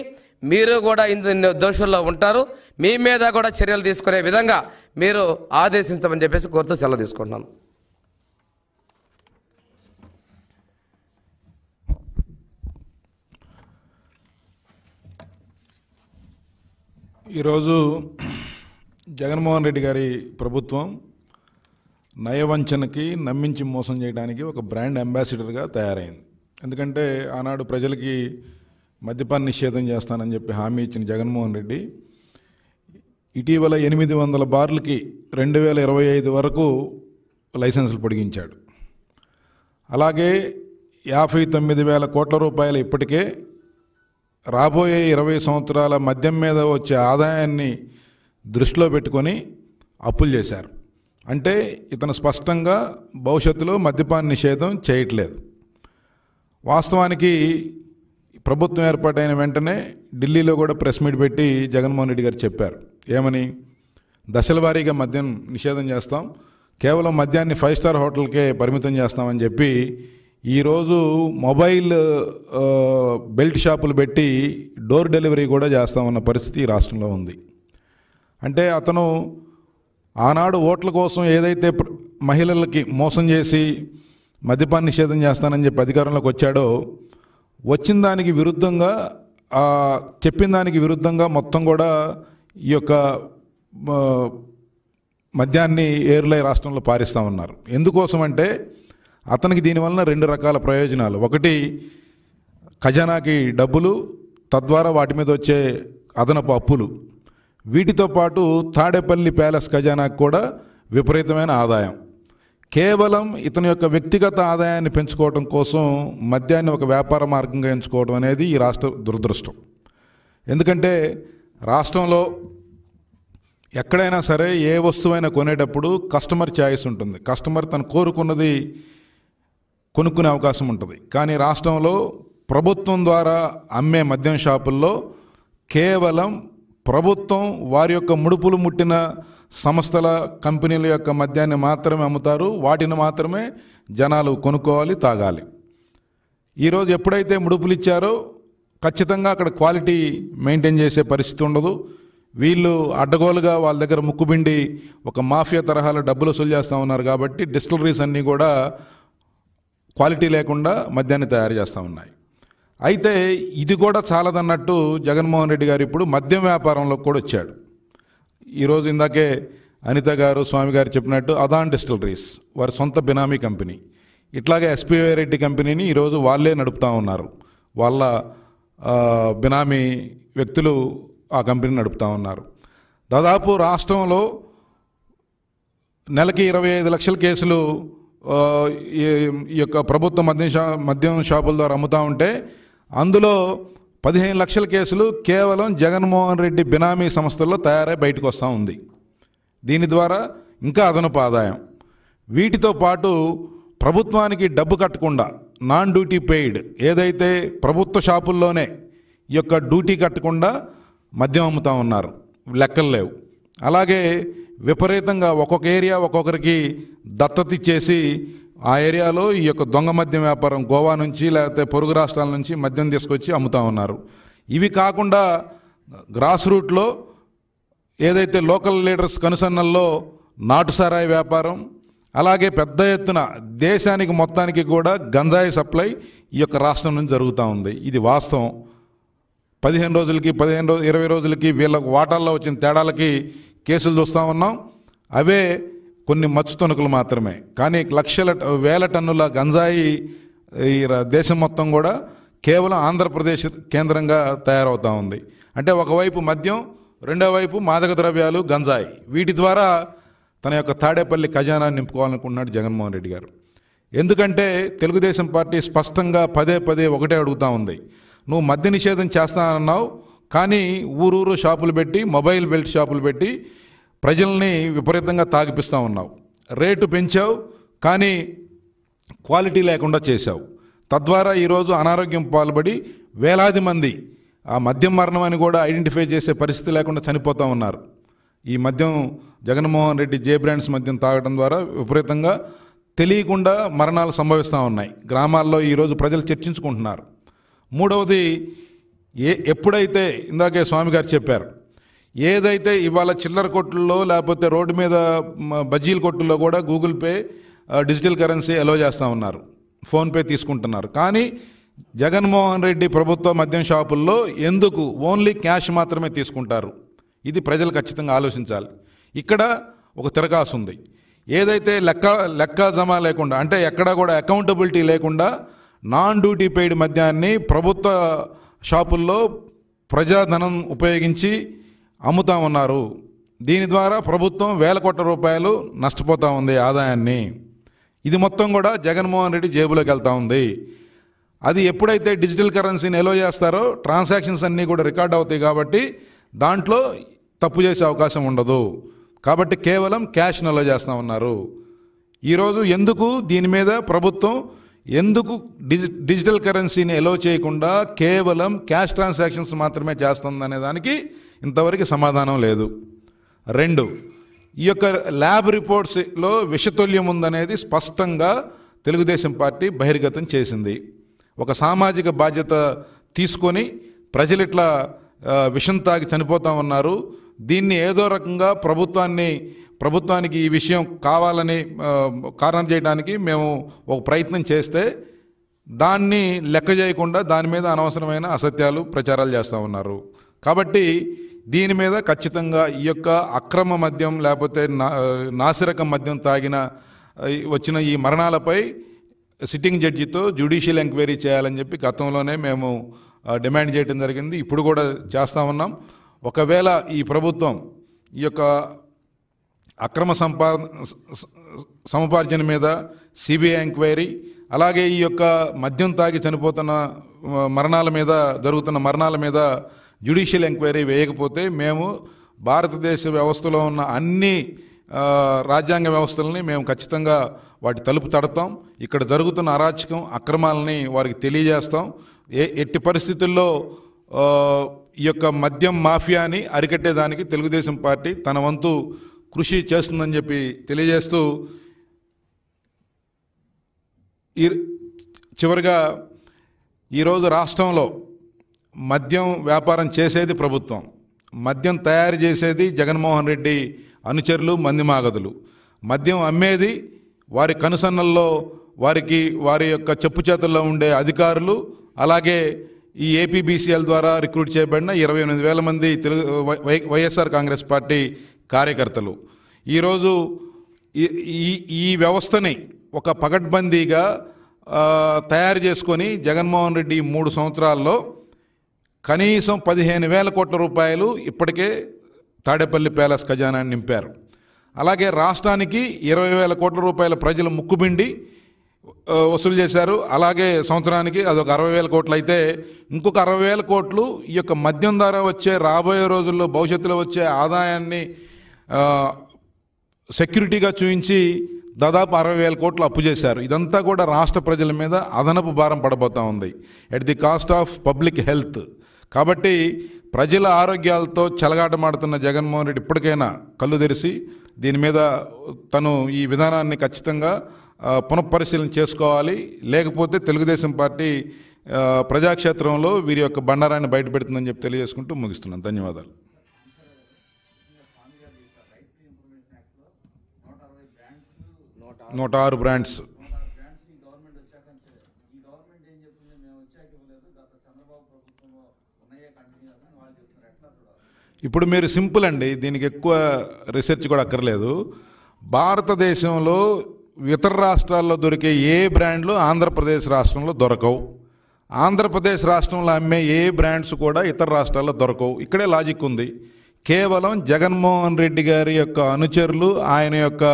S2: మీరు కూడా ఇందు దోషుల్లో ఉంటారు మీ మీద కూడా చర్యలు తీసుకునే విధంగా మీరు ఆదేశించమని చెప్పేసి కోరుతూ సెలవు తీసుకుంటున్నాను
S3: ఈరోజు జగన్మోహన్ రెడ్డి గారి ప్రభుత్వం నయవంచనకి నమ్మించి మోసం చేయడానికి ఒక బ్రాండ్ అంబాసిడర్గా తయారైంది ఎందుకంటే ఆనాడు ప్రజలకి మద్యపాన్ని నిషేధం చేస్తానని చెప్పి హామీ ఇచ్చిన జగన్మోహన్ రెడ్డి ఇటీవల ఎనిమిది వందల బార్లకి రెండు వేల ఇరవై ఐదు వరకు లైసెన్సులు పొడిగించాడు అలాగే యాభై తొమ్మిది వేల కోట్ల రూపాయలు ఇప్పటికే రాబోయే ఇరవై సంవత్సరాల మద్యం మీద వచ్చే ఆదాయాన్ని దృష్టిలో పెట్టుకొని అప్పులు చేశారు అంటే ఇతను స్పష్టంగా భవిష్యత్తులో మద్యపాన నిషేధం చేయట్లేదు వాస్తవానికి ప్రభుత్వం ఏర్పాటైన వెంటనే ఢిల్లీలో కూడా ప్రెస్ మీట్ పెట్టి జగన్మోహన్ రెడ్డి గారు చెప్పారు ఏమని దశల వారీగా మద్యం నిషేధం చేస్తాం కేవలం మద్యాన్ని ఫైవ్ స్టార్ హోటల్కే పరిమితం చేస్తామని చెప్పి ఈరోజు మొబైల్ బెల్ట్ షాపులు పెట్టి డోర్ డెలివరీ కూడా చేస్తామన్న పరిస్థితి రాష్ట్రంలో ఉంది అంటే అతను ఆనాడు ఓట్ల కోసం ఏదైతే మహిళలకి మోసం చేసి మద్యపాన్ని నిషేధం చేస్తానని చెప్పి అధికారంలోకి వచ్చాడో వచ్చిన దానికి విరుద్ధంగా చెప్పిన దానికి విరుద్ధంగా మొత్తం కూడా ఈ యొక్క మద్యాన్ని ఏర్లై రాష్ట్రంలో పారిస్తామన్నారు ఎందుకోసం అంటే అతనికి దీనివలన రెండు రకాల ప్రయోజనాలు ఒకటి ఖజానాకి డబ్బులు తద్వారా వాటి మీద వచ్చే అదనపు అప్పులు వీటితో పాటు తాడేపల్లి ప్యాలెస్ ఖజానాకు కూడా విపరీతమైన ఆదాయం కేవలం ఇతని యొక్క వ్యక్తిగత ఆదాయాన్ని పెంచుకోవడం కోసం మద్యాన్ని ఒక వ్యాపార మార్గంగా ఎంచుకోవడం అనేది ఈ రాష్ట్ర దురదృష్టం ఎందుకంటే రాష్ట్రంలో ఎక్కడైనా సరే ఏ వస్తువైనా కొనేటప్పుడు కస్టమర్ ఛాయిస్ ఉంటుంది కస్టమర్ తను కోరుకున్నది కొనుక్కునే అవకాశం ఉంటుంది కానీ రాష్ట్రంలో ప్రభుత్వం ద్వారా అమ్మే మద్యం షాపుల్లో కేవలం ప్రభుత్వం వారి యొక్క ముడుపులు ముట్టిన సంస్థల కంపెనీల యొక్క మద్యాన్ని మాత్రమే అమ్ముతారు వాటిని మాత్రమే జనాలు కొనుక్కోవాలి తాగాలి ఈరోజు ఎప్పుడైతే ముడుపులు ఇచ్చారో ఖచ్చితంగా అక్కడ క్వాలిటీ మెయింటైన్ చేసే పరిస్థితి ఉండదు వీళ్ళు అడ్డగోలుగా వాళ్ళ దగ్గర ముక్కుబిండి ఒక మాఫియా తరహాలో డబ్బులు వసూలు చేస్తూ ఉన్నారు కాబట్టి డిస్టిలరీస్ అన్నీ కూడా క్వాలిటీ లేకుండా మద్యాన్ని తయారు చేస్తూ ఉన్నాయి అయితే ఇది కూడా చాలదన్నట్టు జగన్మోహన్ రెడ్డి గారు ఇప్పుడు మద్యం వ్యాపారంలో కూడా వచ్చాడు ఈరోజు ఇందాకే అనిత గారు స్వామి గారు చెప్పినట్టు అదాన్ డిస్టిలరీస్ వారి సొంత బినామీ కంపెనీ ఇట్లాగే ఎస్పీవై రెడ్డి కంపెనీని ఈరోజు వాళ్ళే నడుపుతూ ఉన్నారు వాళ్ళ బినామీ వ్యక్తులు ఆ కంపెనీ నడుపుతూ ఉన్నారు దాదాపు రాష్ట్రంలో నెలకి ఇరవై ఐదు లక్షల కేసులు ఈ యొక్క ప్రభుత్వ మద్యం షా మద్యం షాపుల ద్వారా అమ్ముతూ ఉంటే అందులో పదిహేను లక్షల కేసులు కేవలం జగన్మోహన్ రెడ్డి బినామీ సంస్థల్లో తయారై బయటకు వస్తూ ఉంది దీని ద్వారా ఇంకా అదనపు ఆదాయం వీటితో పాటు ప్రభుత్వానికి డబ్బు కట్టకుండా నాన్ డ్యూటీ పెయిడ్ ఏదైతే ప్రభుత్వ షాపుల్లోనే ఈ యొక్క డ్యూటీ కట్టకుండా మద్యం అమ్ముతూ ఉన్నారు లెక్కలు లేవు అలాగే విపరీతంగా ఒక్కొక్క ఏరియా ఒక్కొక్కరికి దత్తత ఇచ్చేసి ఆ ఏరియాలో ఈ యొక్క దొంగ మద్యం వ్యాపారం గోవా నుంచి లేకపోతే పొరుగు రాష్ట్రాల నుంచి మద్యం తీసుకొచ్చి అమ్ముతూ ఉన్నారు ఇవి కాకుండా గ్రాస్ రూట్లో ఏదైతే లోకల్ లీడర్స్ కనుసన్నల్లో నాటుసారాయి వ్యాపారం అలాగే పెద్ద ఎత్తున దేశానికి మొత్తానికి కూడా గంజాయి సప్లై ఈ యొక్క రాష్ట్రం నుంచి జరుగుతూ ఉంది ఇది వాస్తవం పదిహేను రోజులకి పదిహేను రోజు ఇరవై రోజులకి వీళ్ళ వాటాల్లో వచ్చిన తేడాలకి కేసులు చూస్తూ ఉన్నాం అవే కొన్ని మచ్చు తుణుకులు మాత్రమే కానీ లక్షల వేల టన్నుల గంజాయి ఈ దేశం మొత్తం కూడా కేవలం ఆంధ్రప్రదేశ్ కేంద్రంగా తయారవుతూ ఉంది అంటే ఒకవైపు మద్యం రెండో వైపు మాదక ద్రవ్యాలు గంజాయి వీటి ద్వారా తన యొక్క తాడేపల్లి ఖజానా నింపుకోవాలనుకుంటున్నాడు జగన్మోహన్ రెడ్డి గారు ఎందుకంటే తెలుగుదేశం పార్టీ స్పష్టంగా పదే పదే ఒకటే అడుగుతూ ఉంది నువ్వు మద్య నిషేధం చేస్తానన్నావు కానీ ఊరూరు షాపులు పెట్టి మొబైల్ బెల్ట్ షాపులు పెట్టి ప్రజల్ని విపరీతంగా తాగిపిస్తూ ఉన్నావు రేటు పెంచావు కానీ క్వాలిటీ లేకుండా చేశావు తద్వారా ఈరోజు అనారోగ్యం పాల్పడి వేలాది మంది ఆ మద్యం మరణం అని కూడా ఐడెంటిఫై చేసే పరిస్థితి లేకుండా చనిపోతూ ఉన్నారు ఈ మద్యం జగన్మోహన్ రెడ్డి జే బ్రాండ్స్ మద్యం తాగడం ద్వారా విపరీతంగా తెలియకుండా మరణాలు సంభవిస్తూ ఉన్నాయి గ్రామాల్లో ఈరోజు ప్రజలు చర్చించుకుంటున్నారు మూడవది ఏ ఎప్పుడైతే ఇందాకే స్వామి గారు చెప్పారు ఏదైతే ఇవాళ చిల్లర కొట్టుల్లో లేకపోతే రోడ్డు మీద బజ్జీల కొట్టుల్లో కూడా గూగుల్ పే డిజిటల్ కరెన్సీ అలో చేస్తూ ఉన్నారు ఫోన్పే తీసుకుంటున్నారు కానీ జగన్మోహన్ రెడ్డి ప్రభుత్వ మద్యం షాపుల్లో ఎందుకు ఓన్లీ క్యాష్ మాత్రమే తీసుకుంటారు ఇది ప్రజలు ఖచ్చితంగా ఆలోచించాలి ఇక్కడ ఒక తిరకాసు ఉంది ఏదైతే లెక్క లెక్క జమ లేకుండా అంటే ఎక్కడా కూడా అకౌంటబిలిటీ లేకుండా నాన్ డ్యూటీ పెయిడ్ మద్యాన్ని ప్రభుత్వ షాపుల్లో ప్రజాధనం ఉపయోగించి అమ్ముతా ఉన్నారు దీని ద్వారా ప్రభుత్వం వేల కోట్ల రూపాయలు నష్టపోతూ ఉంది ఆదాయాన్ని ఇది మొత్తం కూడా జగన్మోహన్ రెడ్డి జేబులోకి వెళ్తూ ఉంది అది ఎప్పుడైతే డిజిటల్ కరెన్సీని ఎలో చేస్తారో ట్రాన్సాక్షన్స్ అన్నీ కూడా రికార్డ్ అవుతాయి కాబట్టి దాంట్లో తప్పు చేసే అవకాశం ఉండదు కాబట్టి కేవలం క్యాష్ని అలో చేస్తూ ఉన్నారు ఈరోజు ఎందుకు దీని మీద ప్రభుత్వం ఎందుకు డిజి డిజిటల్ కరెన్సీని ఎలో చేయకుండా కేవలం క్యాష్ ట్రాన్సాక్షన్స్ మాత్రమే చేస్తుందనే దానికి ఇంతవరకు సమాధానం లేదు రెండు ఈ యొక్క ల్యాబ్ రిపోర్ట్స్లో విషతుల్యం ఉందనేది స్పష్టంగా తెలుగుదేశం పార్టీ బహిర్గతం చేసింది ఒక సామాజిక బాధ్యత తీసుకొని ప్రజలు ఇట్లా విషం తాగి చనిపోతూ ఉన్నారు దీన్ని ఏదో రకంగా ప్రభుత్వాన్ని ప్రభుత్వానికి ఈ విషయం కావాలని కారణం చేయడానికి మేము ఒక ప్రయత్నం చేస్తే దాన్ని లెక్క చేయకుండా దాని మీద అనవసరమైన అసత్యాలు ప్రచారాలు చేస్తూ ఉన్నారు కాబట్టి దీని మీద ఖచ్చితంగా ఈ యొక్క అక్రమ మద్యం లేకపోతే నాసిరక మద్యం తాగిన వచ్చిన ఈ మరణాలపై సిట్టింగ్ జడ్జితో జ్యుడిషియల్ ఎంక్వైరీ చేయాలని చెప్పి గతంలోనే మేము డిమాండ్ చేయడం జరిగింది ఇప్పుడు కూడా చేస్తూ ఉన్నాం ఒకవేళ ఈ ప్రభుత్వం ఈ యొక్క అక్రమ సంపా సముపార్జన మీద సిబిఐ ఎంక్వైరీ అలాగే ఈ యొక్క మద్యం తాగి చనిపోతున్న మరణాల మీద జరుగుతున్న మరణాల మీద జ్యుడిషియల్ ఎంక్వైరీ వేయకపోతే మేము భారతదేశ వ్యవస్థలో ఉన్న అన్ని రాజ్యాంగ వ్యవస్థలని మేము ఖచ్చితంగా వాటి తలుపు తడతాం ఇక్కడ జరుగుతున్న అరాచకం అక్రమాలని వారికి తెలియజేస్తాం ఏ ఎట్టి పరిస్థితుల్లో ఈ యొక్క మద్యం మాఫియాని అరికట్టేదానికి తెలుగుదేశం పార్టీ తన వంతు కృషి చేస్తుందని చెప్పి తెలియజేస్తూ ఈ చివరిగా ఈరోజు రాష్ట్రంలో మద్యం వ్యాపారం చేసేది ప్రభుత్వం మద్యం తయారు చేసేది జగన్మోహన్ రెడ్డి అనుచరులు మందిమాగదులు మద్యం అమ్మేది వారి కనుసన్నల్లో వారికి వారి యొక్క చెప్పు చేతుల్లో ఉండే అధికారులు అలాగే ఈ ఏపీబీసీఎల్ ద్వారా రిక్రూట్ చేయబడిన ఇరవై ఎనిమిది వేల మంది తెలుగు వైఎస్ఆర్ కాంగ్రెస్ పార్టీ కార్యకర్తలు ఈరోజు ఈ ఈ వ్యవస్థని ఒక పగడ్బందీగా తయారు చేసుకొని జగన్మోహన్ రెడ్డి మూడు సంవత్సరాల్లో కనీసం పదిహేను వేల కోట్ల రూపాయలు ఇప్పటికే తాడేపల్లి ప్యాలెస్ ఖజానాన్ని నింపారు అలాగే రాష్ట్రానికి ఇరవై వేల కోట్ల రూపాయల ప్రజలు ముక్కుబిండి వసూలు చేశారు అలాగే సంవత్సరానికి అదొక అరవై వేల కోట్లు అయితే ఇంకొక అరవై వేల కోట్లు ఈ యొక్క మద్యం ద్వారా వచ్చే రాబోయే రోజుల్లో భవిష్యత్తులో వచ్చే ఆదాయాన్ని సెక్యూరిటీగా చూపించి దాదాపు అరవై వేల కోట్లు అప్పు చేశారు ఇదంతా కూడా రాష్ట్ర ప్రజల మీద అదనపు భారం పడబోతూ ఉంది at the cost of public health కాబట్టి ప్రజల ఆరోగ్యాలతో చెలగాటమాడుతున్న జగన్మోహన్ రెడ్డి ఇప్పటికైనా కళ్ళు తెరిచి దీని మీద తను ఈ విధానాన్ని ఖచ్చితంగా పునఃపరిశీలన చేసుకోవాలి లేకపోతే తెలుగుదేశం పార్టీ ప్రజాక్షేత్రంలో వీరి యొక్క బండారాన్ని బయటపెడుతుందని చెప్పి తెలియజేసుకుంటూ ముగిస్తున్నాను ధన్యవాదాలు నూట ఆరు బ్రాండ్స్ ఇప్పుడు మీరు సింపుల్ అండి దీనికి ఎక్కువ రీసెర్చ్ కూడా అక్కర్లేదు భారతదేశంలో ఇతర రాష్ట్రాల్లో దొరికే ఏ బ్రాండ్లు ఆంధ్రప్రదేశ్ రాష్ట్రంలో దొరకవు ఆంధ్రప్రదేశ్ రాష్ట్రంలో అమ్మే ఏ బ్రాండ్స్ కూడా ఇతర రాష్ట్రాల్లో దొరకవు ఇక్కడే లాజిక్ ఉంది కేవలం జగన్మోహన్ రెడ్డి గారి యొక్క అనుచరులు ఆయన యొక్క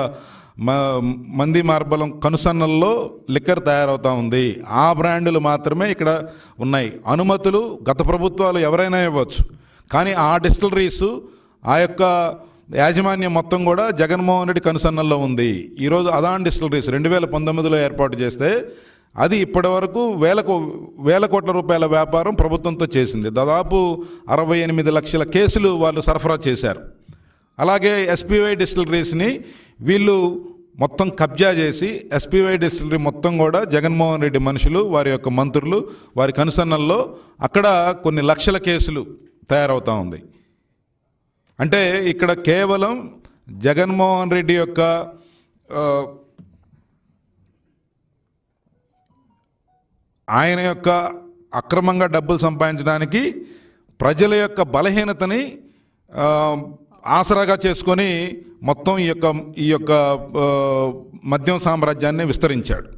S3: మంది మార్బలం కనుసన్నల్లో లిక్కర్ తయారవుతూ ఉంది ఆ బ్రాండులు మాత్రమే ఇక్కడ ఉన్నాయి అనుమతులు గత ప్రభుత్వాలు ఎవరైనా ఇవ్వచ్చు కానీ ఆ డిస్టిలరీసు ఆ యొక్క యాజమాన్యం మొత్తం కూడా జగన్మోహన్ రెడ్డి కనుసన్నల్లో ఉంది ఈరోజు అదాన్ డిస్టిలరీస్ రెండు వేల పంతొమ్మిదిలో ఏర్పాటు చేస్తే అది ఇప్పటి వరకు వేల వేల కోట్ల రూపాయల వ్యాపారం ప్రభుత్వంతో చేసింది దాదాపు అరవై ఎనిమిది లక్షల కేసులు వాళ్ళు సరఫరా చేశారు అలాగే ఎస్పీవై డిస్టిలరీస్ని వీళ్ళు మొత్తం కబ్జా చేసి ఎస్పీవై డిస్టిలరీ మొత్తం కూడా జగన్మోహన్ రెడ్డి మనుషులు వారి యొక్క మంత్రులు వారి కనుసన్నల్లో అక్కడ కొన్ని లక్షల కేసులు తయారవుతూ ఉంది అంటే ఇక్కడ కేవలం జగన్మోహన్ రెడ్డి యొక్క ఆయన యొక్క అక్రమంగా డబ్బులు సంపాదించడానికి ప్రజల యొక్క బలహీనతని ఆసరాగా చేసుకొని మొత్తం ఈ యొక్క ఈ యొక్క మద్యం సామ్రాజ్యాన్ని విస్తరించాడు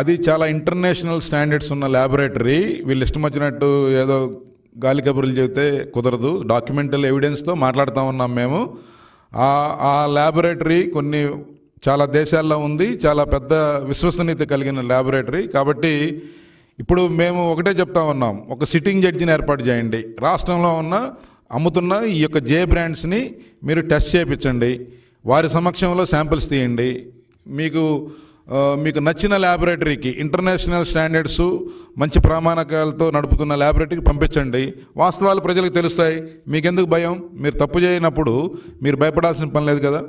S3: అది చాలా ఇంటర్నేషనల్ స్టాండర్డ్స్ ఉన్న ల్యాబొరేటరీ వీళ్ళు ఇష్టం వచ్చినట్టు ఏదో గాలి కబుర్లు చెబితే కుదరదు డాక్యుమెంటల్ ఎవిడెన్స్తో మాట్లాడుతూ ఉన్నాం మేము ఆ ల్యాబొరేటరీ కొన్ని చాలా దేశాల్లో ఉంది చాలా పెద్ద విశ్వసనీయత కలిగిన ల్యాబొరేటరీ కాబట్టి ఇప్పుడు మేము ఒకటే చెప్తా ఉన్నాం ఒక సిట్టింగ్ జడ్జిని ఏర్పాటు చేయండి రాష్ట్రంలో ఉన్న అమ్ముతున్న ఈ యొక్క జే బ్రాండ్స్ని మీరు టెస్ట్ చేయించండి వారి సమక్షంలో శాంపిల్స్ తీయండి మీకు మీకు నచ్చిన ల్యాబొరేటరీకి ఇంటర్నేషనల్ స్టాండర్డ్స్ మంచి ప్రామాణికాలతో నడుపుతున్న ల్యాబొరేటరీకి పంపించండి వాస్తవాలు ప్రజలకు తెలుస్తాయి మీకెందుకు భయం మీరు తప్పు చేయనప్పుడు మీరు భయపడాల్సిన పని లేదు కదా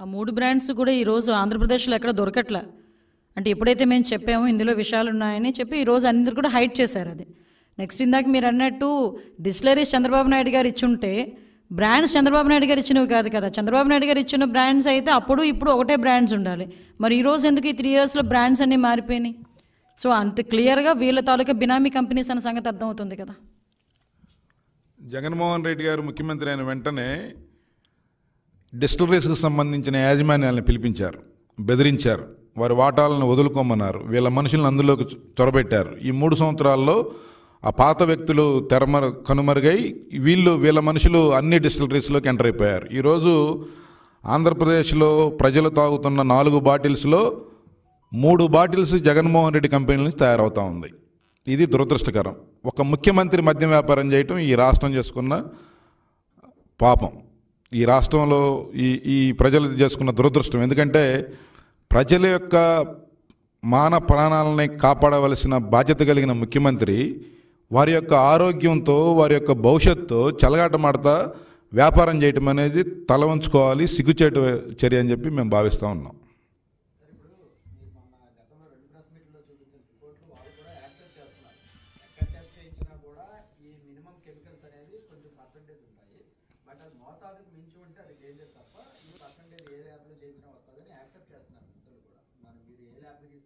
S1: ఆ మూడు బ్రాండ్స్ కూడా ఈరోజు ఆంధ్రప్రదేశ్లో ఎక్కడ దొరకట్లే అంటే ఎప్పుడైతే మేము చెప్పామో ఇందులో విషయాలు ఉన్నాయని చెప్పి ఈరోజు అందరూ కూడా హైట్ చేశారు అది నెక్స్ట్ ఇందాక మీరు అన్నట్టు డిస్లరీస్ చంద్రబాబు నాయుడు గారు ఇచ్చుంటే బ్రాండ్స్ చంద్రబాబు నాయుడు గారు ఇచ్చినవి కాదు కదా చంద్రబాబు నాయుడు గారు ఇచ్చిన బ్రాండ్స్ అయితే అప్పుడు ఇప్పుడు ఒకటే బ్రాండ్స్ ఉండాలి మరి ఈరోజు ఎందుకు ఈ త్రీ ఇయర్స్లో బ్రాండ్స్ అన్నీ మారిపోయినాయి సో అంత క్లియర్గా వీళ్ళ తాలూకా బినామీ కంపెనీస్ అన్న సంగతి అర్థమవుతుంది కదా
S3: జగన్మోహన్ రెడ్డి గారు ముఖ్యమంత్రి అయిన వెంటనే డిస్టిలరీస్కి సంబంధించిన యాజమాన్యాలను పిలిపించారు బెదిరించారు వారి వాటాలను వదులుకోమన్నారు వీళ్ళ మనుషులను అందులోకి చొరబెట్టారు ఈ మూడు సంవత్సరాల్లో ఆ పాత వ్యక్తులు తెరమర కనుమరుగై వీళ్ళు వీళ్ళ మనుషులు అన్ని డిస్టిలరీస్లోకి ఎంటర్ అయిపోయారు ఈరోజు ఆంధ్రప్రదేశ్లో ప్రజలు తాగుతున్న నాలుగు బాటిల్స్లో మూడు బాటిల్స్ జగన్మోహన్ రెడ్డి కంపెనీ నుంచి తయారవుతూ ఉంది ఇది దురదృష్టకరం ఒక ముఖ్యమంత్రి మద్యం వ్యాపారం చేయటం ఈ రాష్ట్రం చేసుకున్న పాపం ఈ రాష్ట్రంలో ఈ ఈ ప్రజలు చేసుకున్న దురదృష్టం ఎందుకంటే ప్రజల యొక్క మాన ప్రాణాలని కాపాడవలసిన బాధ్యత కలిగిన ముఖ్యమంత్రి వారి యొక్క ఆరోగ్యంతో వారి యొక్క భవిష్యత్తుతో చెలగాటమాడతా వ్యాపారం చేయటం అనేది తల ఉంచుకోవాలి సిగ్గుచేటు చర్య అని చెప్పి మేము భావిస్తూ ఉన్నాం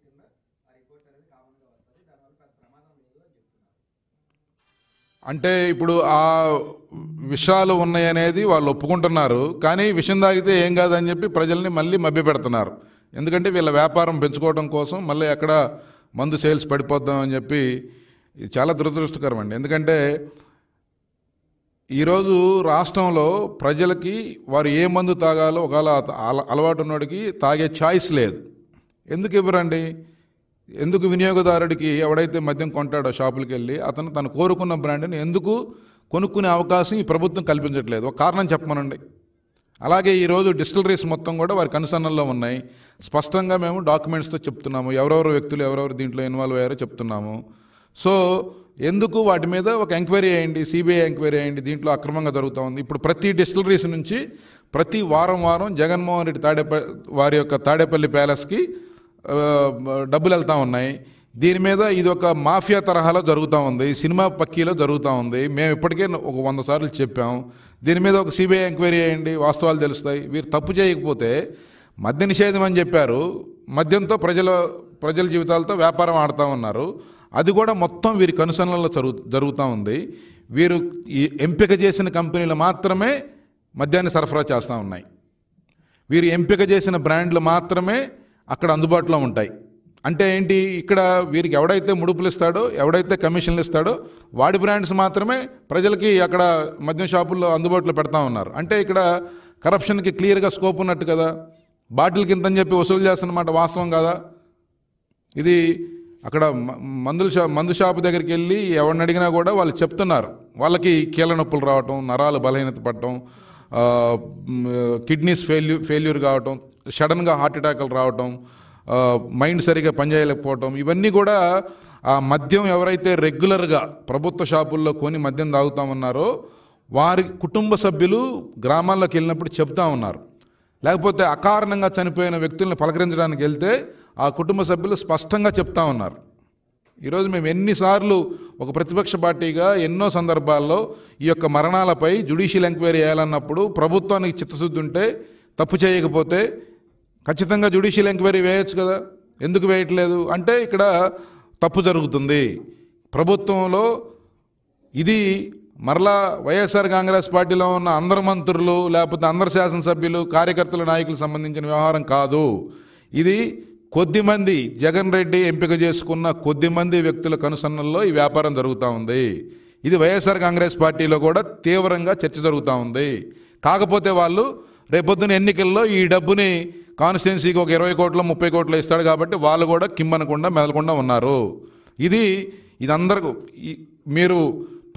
S2: కింద ఆ రిపోర్ట్ అనేది వస్తుంది దానివల్ల
S3: పెద్ద ప్రమాదం లేదు అని చెప్తున్నారు అంటే ఇప్పుడు ఆ విషయాలు ఉన్నాయనేది వాళ్ళు ఒప్పుకుంటున్నారు కానీ విషయం తాగితే ఏం కాదని చెప్పి ప్రజల్ని మళ్ళీ మభ్య పెడుతున్నారు ఎందుకంటే వీళ్ళ వ్యాపారం పెంచుకోవడం కోసం మళ్ళీ అక్కడ మందు సేల్స్ అని చెప్పి చాలా దురదృష్టకరం అండి ఎందుకంటే ఈరోజు రాష్ట్రంలో ప్రజలకి వారు ఏ మందు తాగాలో ఒకవేళ అలవాటు ఉన్నోడికి తాగే ఛాయిస్ లేదు ఎందుకు ఇవ్వరండి ఎందుకు వినియోగదారుడికి ఎవడైతే మద్యం కొంటాడో షాపులకి వెళ్ళి అతను తను కోరుకున్న బ్రాండ్ని ఎందుకు కొనుక్కునే అవకాశం ఈ ప్రభుత్వం కల్పించట్లేదు ఒక కారణం చెప్పమనండి అలాగే ఈరోజు డిస్టిలరీస్ మొత్తం కూడా వారి కనుసన్నల్లో ఉన్నాయి స్పష్టంగా మేము డాక్యుమెంట్స్తో చెప్తున్నాము ఎవరెవరు వ్యక్తులు ఎవరెవరు దీంట్లో ఇన్వాల్వ్ అయ్యారో చెప్తున్నాము సో ఎందుకు వాటి మీద ఒక ఎంక్వైరీ అయ్యండి సిబిఐ ఎంక్వైరీ అయ్యండి దీంట్లో అక్రమంగా జరుగుతూ ఉంది ఇప్పుడు ప్రతి డిస్టిలరీస్ నుంచి ప్రతి వారం వారం జగన్మోహన్ రెడ్డి తాడేపల్లి వారి యొక్క తాడేపల్లి ప్యాలెస్కి డబ్బులు వెళ్తూ ఉన్నాయి దీని మీద ఇది ఒక మాఫియా తరహాలో జరుగుతూ ఉంది సినిమా పక్కీలో జరుగుతూ ఉంది మేము ఇప్పటికే ఒక వంద సార్లు చెప్పాం దీని మీద ఒక సిబిఐ ఎంక్వైరీ చేయండి వాస్తవాలు తెలుస్తాయి వీరు తప్పు చేయకపోతే మద్య నిషేధం అని చెప్పారు మద్యంతో ప్రజల ప్రజల జీవితాలతో వ్యాపారం ఆడుతూ ఉన్నారు అది కూడా మొత్తం వీరి కనుసనలలో జరుగు జరుగుతూ ఉంది వీరు ఈ ఎంపిక చేసిన కంపెనీలు మాత్రమే మద్యాన్ని సరఫరా చేస్తూ ఉన్నాయి వీరు ఎంపిక చేసిన బ్రాండ్లు మాత్రమే అక్కడ అందుబాటులో ఉంటాయి అంటే ఏంటి ఇక్కడ వీరికి ఎవడైతే ముడుపులు ఇస్తాడో ఎవడైతే కమిషన్లు ఇస్తాడో వాడి బ్రాండ్స్ మాత్రమే ప్రజలకి అక్కడ మద్యం షాపుల్లో అందుబాటులో పెడతా ఉన్నారు అంటే ఇక్కడ కరప్షన్కి క్లియర్గా స్కోప్ ఉన్నట్టు కదా బాటిల్ కింద అని చెప్పి వసూలు చేస్తున్నమాట వాస్తవం కదా ఇది అక్కడ మందుల షా మందు షాపు దగ్గరికి వెళ్ళి ఎవరిని అడిగినా కూడా వాళ్ళు చెప్తున్నారు వాళ్ళకి కీళ్ళ నొప్పులు రావటం నరాలు బలహీనత పడటం కిడ్నీస్ ఫెయిల్యూ ఫెయిల్యూర్ కావటం సడన్గా హార్ట్ అటాక్లు రావటం మైండ్ సరిగా పనిచేయలేకపోవటం ఇవన్నీ కూడా ఆ మద్యం ఎవరైతే రెగ్యులర్గా ప్రభుత్వ షాపుల్లో కొని మద్యం తాగుతామన్నారో వారి కుటుంబ సభ్యులు గ్రామాల్లోకి వెళ్ళినప్పుడు చెప్తా ఉన్నారు లేకపోతే అకారణంగా చనిపోయిన వ్యక్తులను పలకరించడానికి వెళ్తే ఆ కుటుంబ సభ్యులు స్పష్టంగా చెప్తా ఉన్నారు ఈరోజు మేము ఎన్నిసార్లు ఒక ప్రతిపక్ష పార్టీగా ఎన్నో సందర్భాల్లో ఈ యొక్క మరణాలపై జ్యుడిషియల్ ఎంక్వైరీ చేయాలన్నప్పుడు ప్రభుత్వానికి చిత్తశుద్ధి ఉంటే తప్పు చేయకపోతే ఖచ్చితంగా జ్యుడిషియల్ ఎంక్వైరీ వేయచ్చు కదా ఎందుకు వేయట్లేదు అంటే ఇక్కడ తప్పు జరుగుతుంది ప్రభుత్వంలో ఇది మరలా వైఎస్ఆర్ కాంగ్రెస్ పార్టీలో ఉన్న అందరు మంత్రులు లేకపోతే అందరు శాసనసభ్యులు కార్యకర్తల నాయకులకు సంబంధించిన వ్యవహారం కాదు ఇది కొద్దిమంది జగన్ రెడ్డి ఎంపిక చేసుకున్న కొద్దిమంది వ్యక్తుల కనుసన్నల్లో ఈ వ్యాపారం జరుగుతూ ఉంది ఇది వైఎస్ఆర్ కాంగ్రెస్ పార్టీలో కూడా తీవ్రంగా చర్చ జరుగుతూ ఉంది కాకపోతే వాళ్ళు రేపొద్దున ఎన్నికల్లో ఈ డబ్బుని కాన్స్టిట్యున్సీకి ఒక ఇరవై కోట్ల ముప్పై కోట్లు ఇస్తాడు కాబట్టి వాళ్ళు కూడా కిమ్మనకుండా మెదలకుండా ఉన్నారు ఇది ఇదందరకు మీరు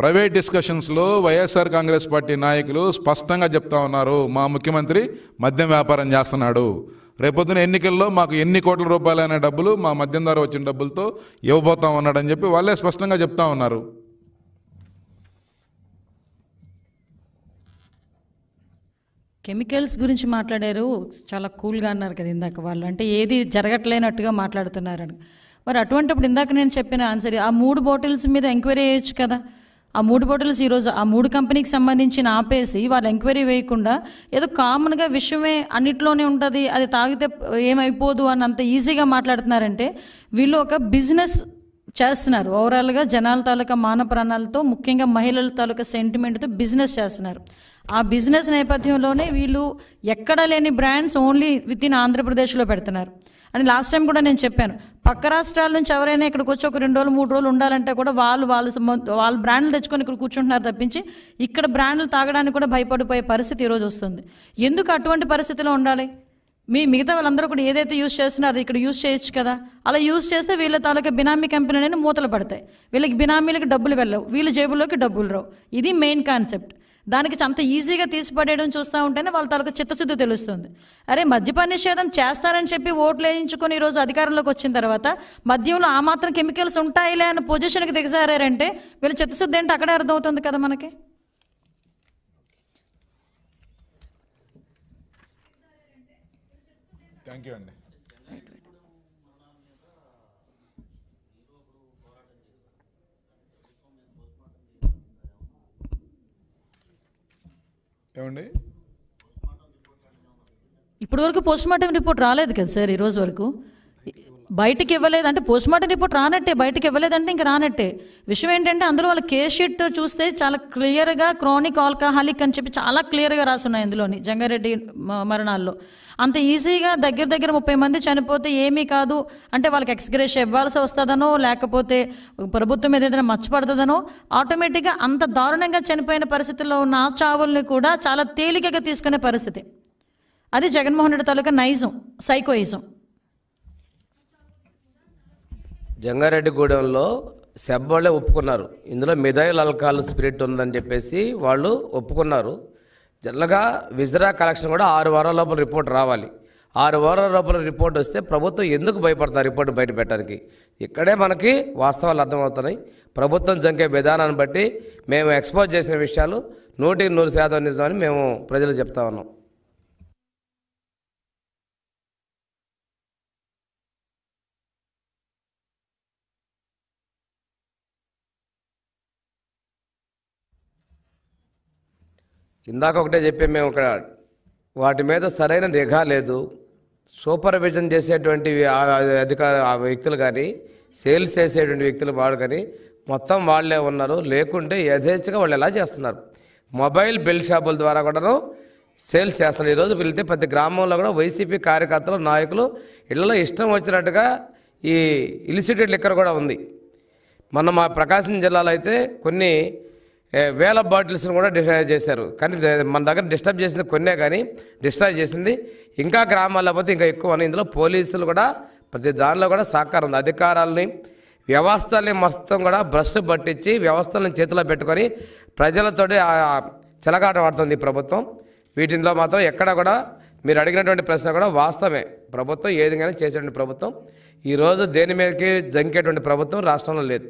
S3: ప్రైవేట్ డిస్కషన్స్లో వైఎస్ఆర్ కాంగ్రెస్ పార్టీ నాయకులు స్పష్టంగా చెప్తా ఉన్నారు మా ముఖ్యమంత్రి మద్యం వ్యాపారం చేస్తున్నాడు రేపొద్దున ఎన్నికల్లో మాకు ఎన్ని కోట్ల రూపాయలైన డబ్బులు మా మద్యం ద్వారా వచ్చిన డబ్బులతో ఇవ్వబోతాం ఉన్నాడని చెప్పి వాళ్ళే స్పష్టంగా చెప్తా ఉన్నారు
S1: కెమికల్స్ గురించి మాట్లాడారు చాలా కూల్గా అన్నారు కదా ఇందాక వాళ్ళు అంటే ఏది జరగట్లేనట్టుగా మాట్లాడుతున్నారని మరి అటువంటిప్పుడు ఇందాక నేను చెప్పిన ఆన్సర్ ఆ మూడు బాటిల్స్ మీద ఎంక్వైరీ చేయొచ్చు కదా ఆ మూడు బాటిల్స్ ఈరోజు ఆ మూడు కంపెనీకి సంబంధించిన ఆపేసి వాళ్ళు ఎంక్వైరీ వేయకుండా ఏదో కామన్గా విషయమే అన్నిట్లోనే ఉంటుంది అది తాగితే ఏమైపోదు అని అంత ఈజీగా మాట్లాడుతున్నారంటే వీళ్ళు ఒక బిజినెస్ చేస్తున్నారు ఓవరాల్గా జనాల తాలూకా మానవ ప్రాణాలతో ముఖ్యంగా మహిళల తాలూకా సెంటిమెంట్తో బిజినెస్ చేస్తున్నారు ఆ బిజినెస్ నేపథ్యంలోనే వీళ్ళు ఎక్కడ లేని బ్రాండ్స్ ఓన్లీ విత్ ఇన్ ఆంధ్రప్రదేశ్లో పెడుతున్నారు అని లాస్ట్ టైం కూడా నేను చెప్పాను పక్క రాష్ట్రాల నుంచి ఎవరైనా ఇక్కడికి వచ్చి ఒక రెండు రోజులు మూడు రోజులు ఉండాలంటే కూడా వాళ్ళు వాళ్ళు వాళ్ళ బ్రాండ్లు తెచ్చుకొని ఇక్కడ కూర్చుంటున్నారు తప్పించి ఇక్కడ బ్రాండ్లు తాగడానికి కూడా భయపడిపోయే పరిస్థితి ఈరోజు వస్తుంది ఎందుకు అటువంటి పరిస్థితిలో ఉండాలి మీ మిగతా వాళ్ళందరూ కూడా ఏదైతే యూజ్ చేస్తున్నారో అది ఇక్కడ యూజ్ చేయొచ్చు కదా అలా యూజ్ చేస్తే వీళ్ళ తాలూకా బినామీ అనేది మూతలు పడతాయి వీళ్ళకి బినామీలకు డబ్బులు వెళ్ళవు వీళ్ళ జేబుల్లోకి డబ్బులు రావు ఇది మెయిన్ కాన్సెప్ట్ దానికి అంత ఈజీగా తీసిపడేయడం చూస్తూ ఉంటేనే వాళ్ళ తాలూకు చిత్తశుద్ధి తెలుస్తుంది అరే మద్యపాన నిషేధం చేస్తారని చెప్పి ఓట్లు వేయించుకొని ఈరోజు అధికారంలోకి వచ్చిన తర్వాత మద్యంలో ఆ మాత్రం కెమికల్స్ ఉంటాయిలే అన్న పొజిషన్కి దిగజారంటే వీళ్ళ చిత్తశుద్ధి ఏంటి అక్కడే అర్థమవుతుంది కదా మనకి
S3: థ్యాంక్ యూ అండి ఏమండి
S1: ఇప్పటి వరకు పోస్ట్ మార్టం రిపోర్ట్ రాలేదు కదా సార్ ఈ రోజు వరకు బయటికి ఇవ్వలేదంటే పోస్ట్ మార్టం రిపోర్ట్ రానట్టే బయటకు ఇవ్వలేదంటే ఇంకా రానట్టే విషయం ఏంటంటే అందులో వాళ్ళ కేషీట్ షీట్ చూస్తే చాలా క్లియర్గా క్రానిక్ ఆల్కహాలిక్ అని చెప్పి చాలా క్లియర్గా రాస్తున్నాయి అందులోని జంగారెడ్డి మరణాల్లో అంత ఈజీగా దగ్గర దగ్గర ముప్పై మంది చనిపోతే ఏమీ కాదు అంటే వాళ్ళకి ఎక్స్గ్రేషన్ ఇవ్వాల్సి వస్తుందనో లేకపోతే ప్రభుత్వం మీద ఏదైనా మచ్చపడుతుందనో ఆటోమేటిక్గా అంత దారుణంగా చనిపోయిన పరిస్థితుల్లో ఉన్న ఆ చావుల్ని కూడా చాలా తేలికగా తీసుకునే పరిస్థితి అది జగన్మోహన్ రెడ్డి తాలూకా నైజం సైకోయిజం
S2: జంగారెడ్డిగూడెంలో వాళ్ళే ఒప్పుకున్నారు ఇందులో మిథైల్ అల్కాల్ స్పిరిట్ ఉందని చెప్పేసి వాళ్ళు ఒప్పుకున్నారు జనరల్గా విజరా కలెక్షన్ కూడా ఆరు వారాల లోపల రిపోర్ట్ రావాలి ఆరు వారాల లోపల రిపోర్ట్ వస్తే ప్రభుత్వం ఎందుకు భయపడతారు రిపోర్ట్ బయట పెట్టడానికి ఇక్కడే మనకి వాస్తవాలు అర్థమవుతున్నాయి ప్రభుత్వం జంకే విధానాన్ని బట్టి మేము ఎక్స్పోజ్ చేసిన విషయాలు నూటికి నూరు శాతం నిజమని మేము ప్రజలు చెప్తా ఉన్నాం ఇందాక ఒకటే చెప్పే మేము ఇక్కడ వాటి మీద సరైన నిఘా లేదు సూపర్విజన్ చేసేటువంటి అధికార వ్యక్తులు కానీ సేల్స్ చేసేటువంటి వ్యక్తులు వాడు కానీ మొత్తం వాళ్ళే ఉన్నారు లేకుంటే యథేచ్ఛగా వాళ్ళు ఎలా చేస్తున్నారు మొబైల్ బిల్ షాపుల ద్వారా కూడాను సేల్స్ చేస్తున్నారు ఈరోజు వెళ్తే ప్రతి గ్రామంలో కూడా వైసీపీ కార్యకర్తలు నాయకులు ఇళ్లలో ఇష్టం వచ్చినట్టుగా ఈ ఇలిసిటెడ్ లిక్కర్ కూడా ఉంది మొన్న మా ప్రకాశం జిల్లాలో అయితే కొన్ని వేల బాటిల్స్ని కూడా డిస్ట్రాయ్ చేశారు కానీ మన దగ్గర డిస్టర్బ్ చేసింది కొన్నే కానీ డిస్ట్రాయ్ చేసింది ఇంకా గ్రామాల్లో పోతే ఇంకా ఎక్కువ ఇందులో పోలీసులు కూడా ప్రతి దానిలో కూడా సహకారం ఉంది అధికారాలని వ్యవస్థల్ని మొత్తం కూడా బ్రష్ పట్టించి వ్యవస్థలను చేతిలో పెట్టుకొని ప్రజలతో చెలగాట పడుతుంది ప్రభుత్వం వీటిలో మాత్రం ఎక్కడ కూడా మీరు అడిగినటువంటి ప్రశ్న కూడా వాస్తవమే ప్రభుత్వం ఏదిగానే చేసేటువంటి ప్రభుత్వం ఈరోజు దేని మీదకి జంకేటువంటి ప్రభుత్వం రాష్ట్రంలో లేదు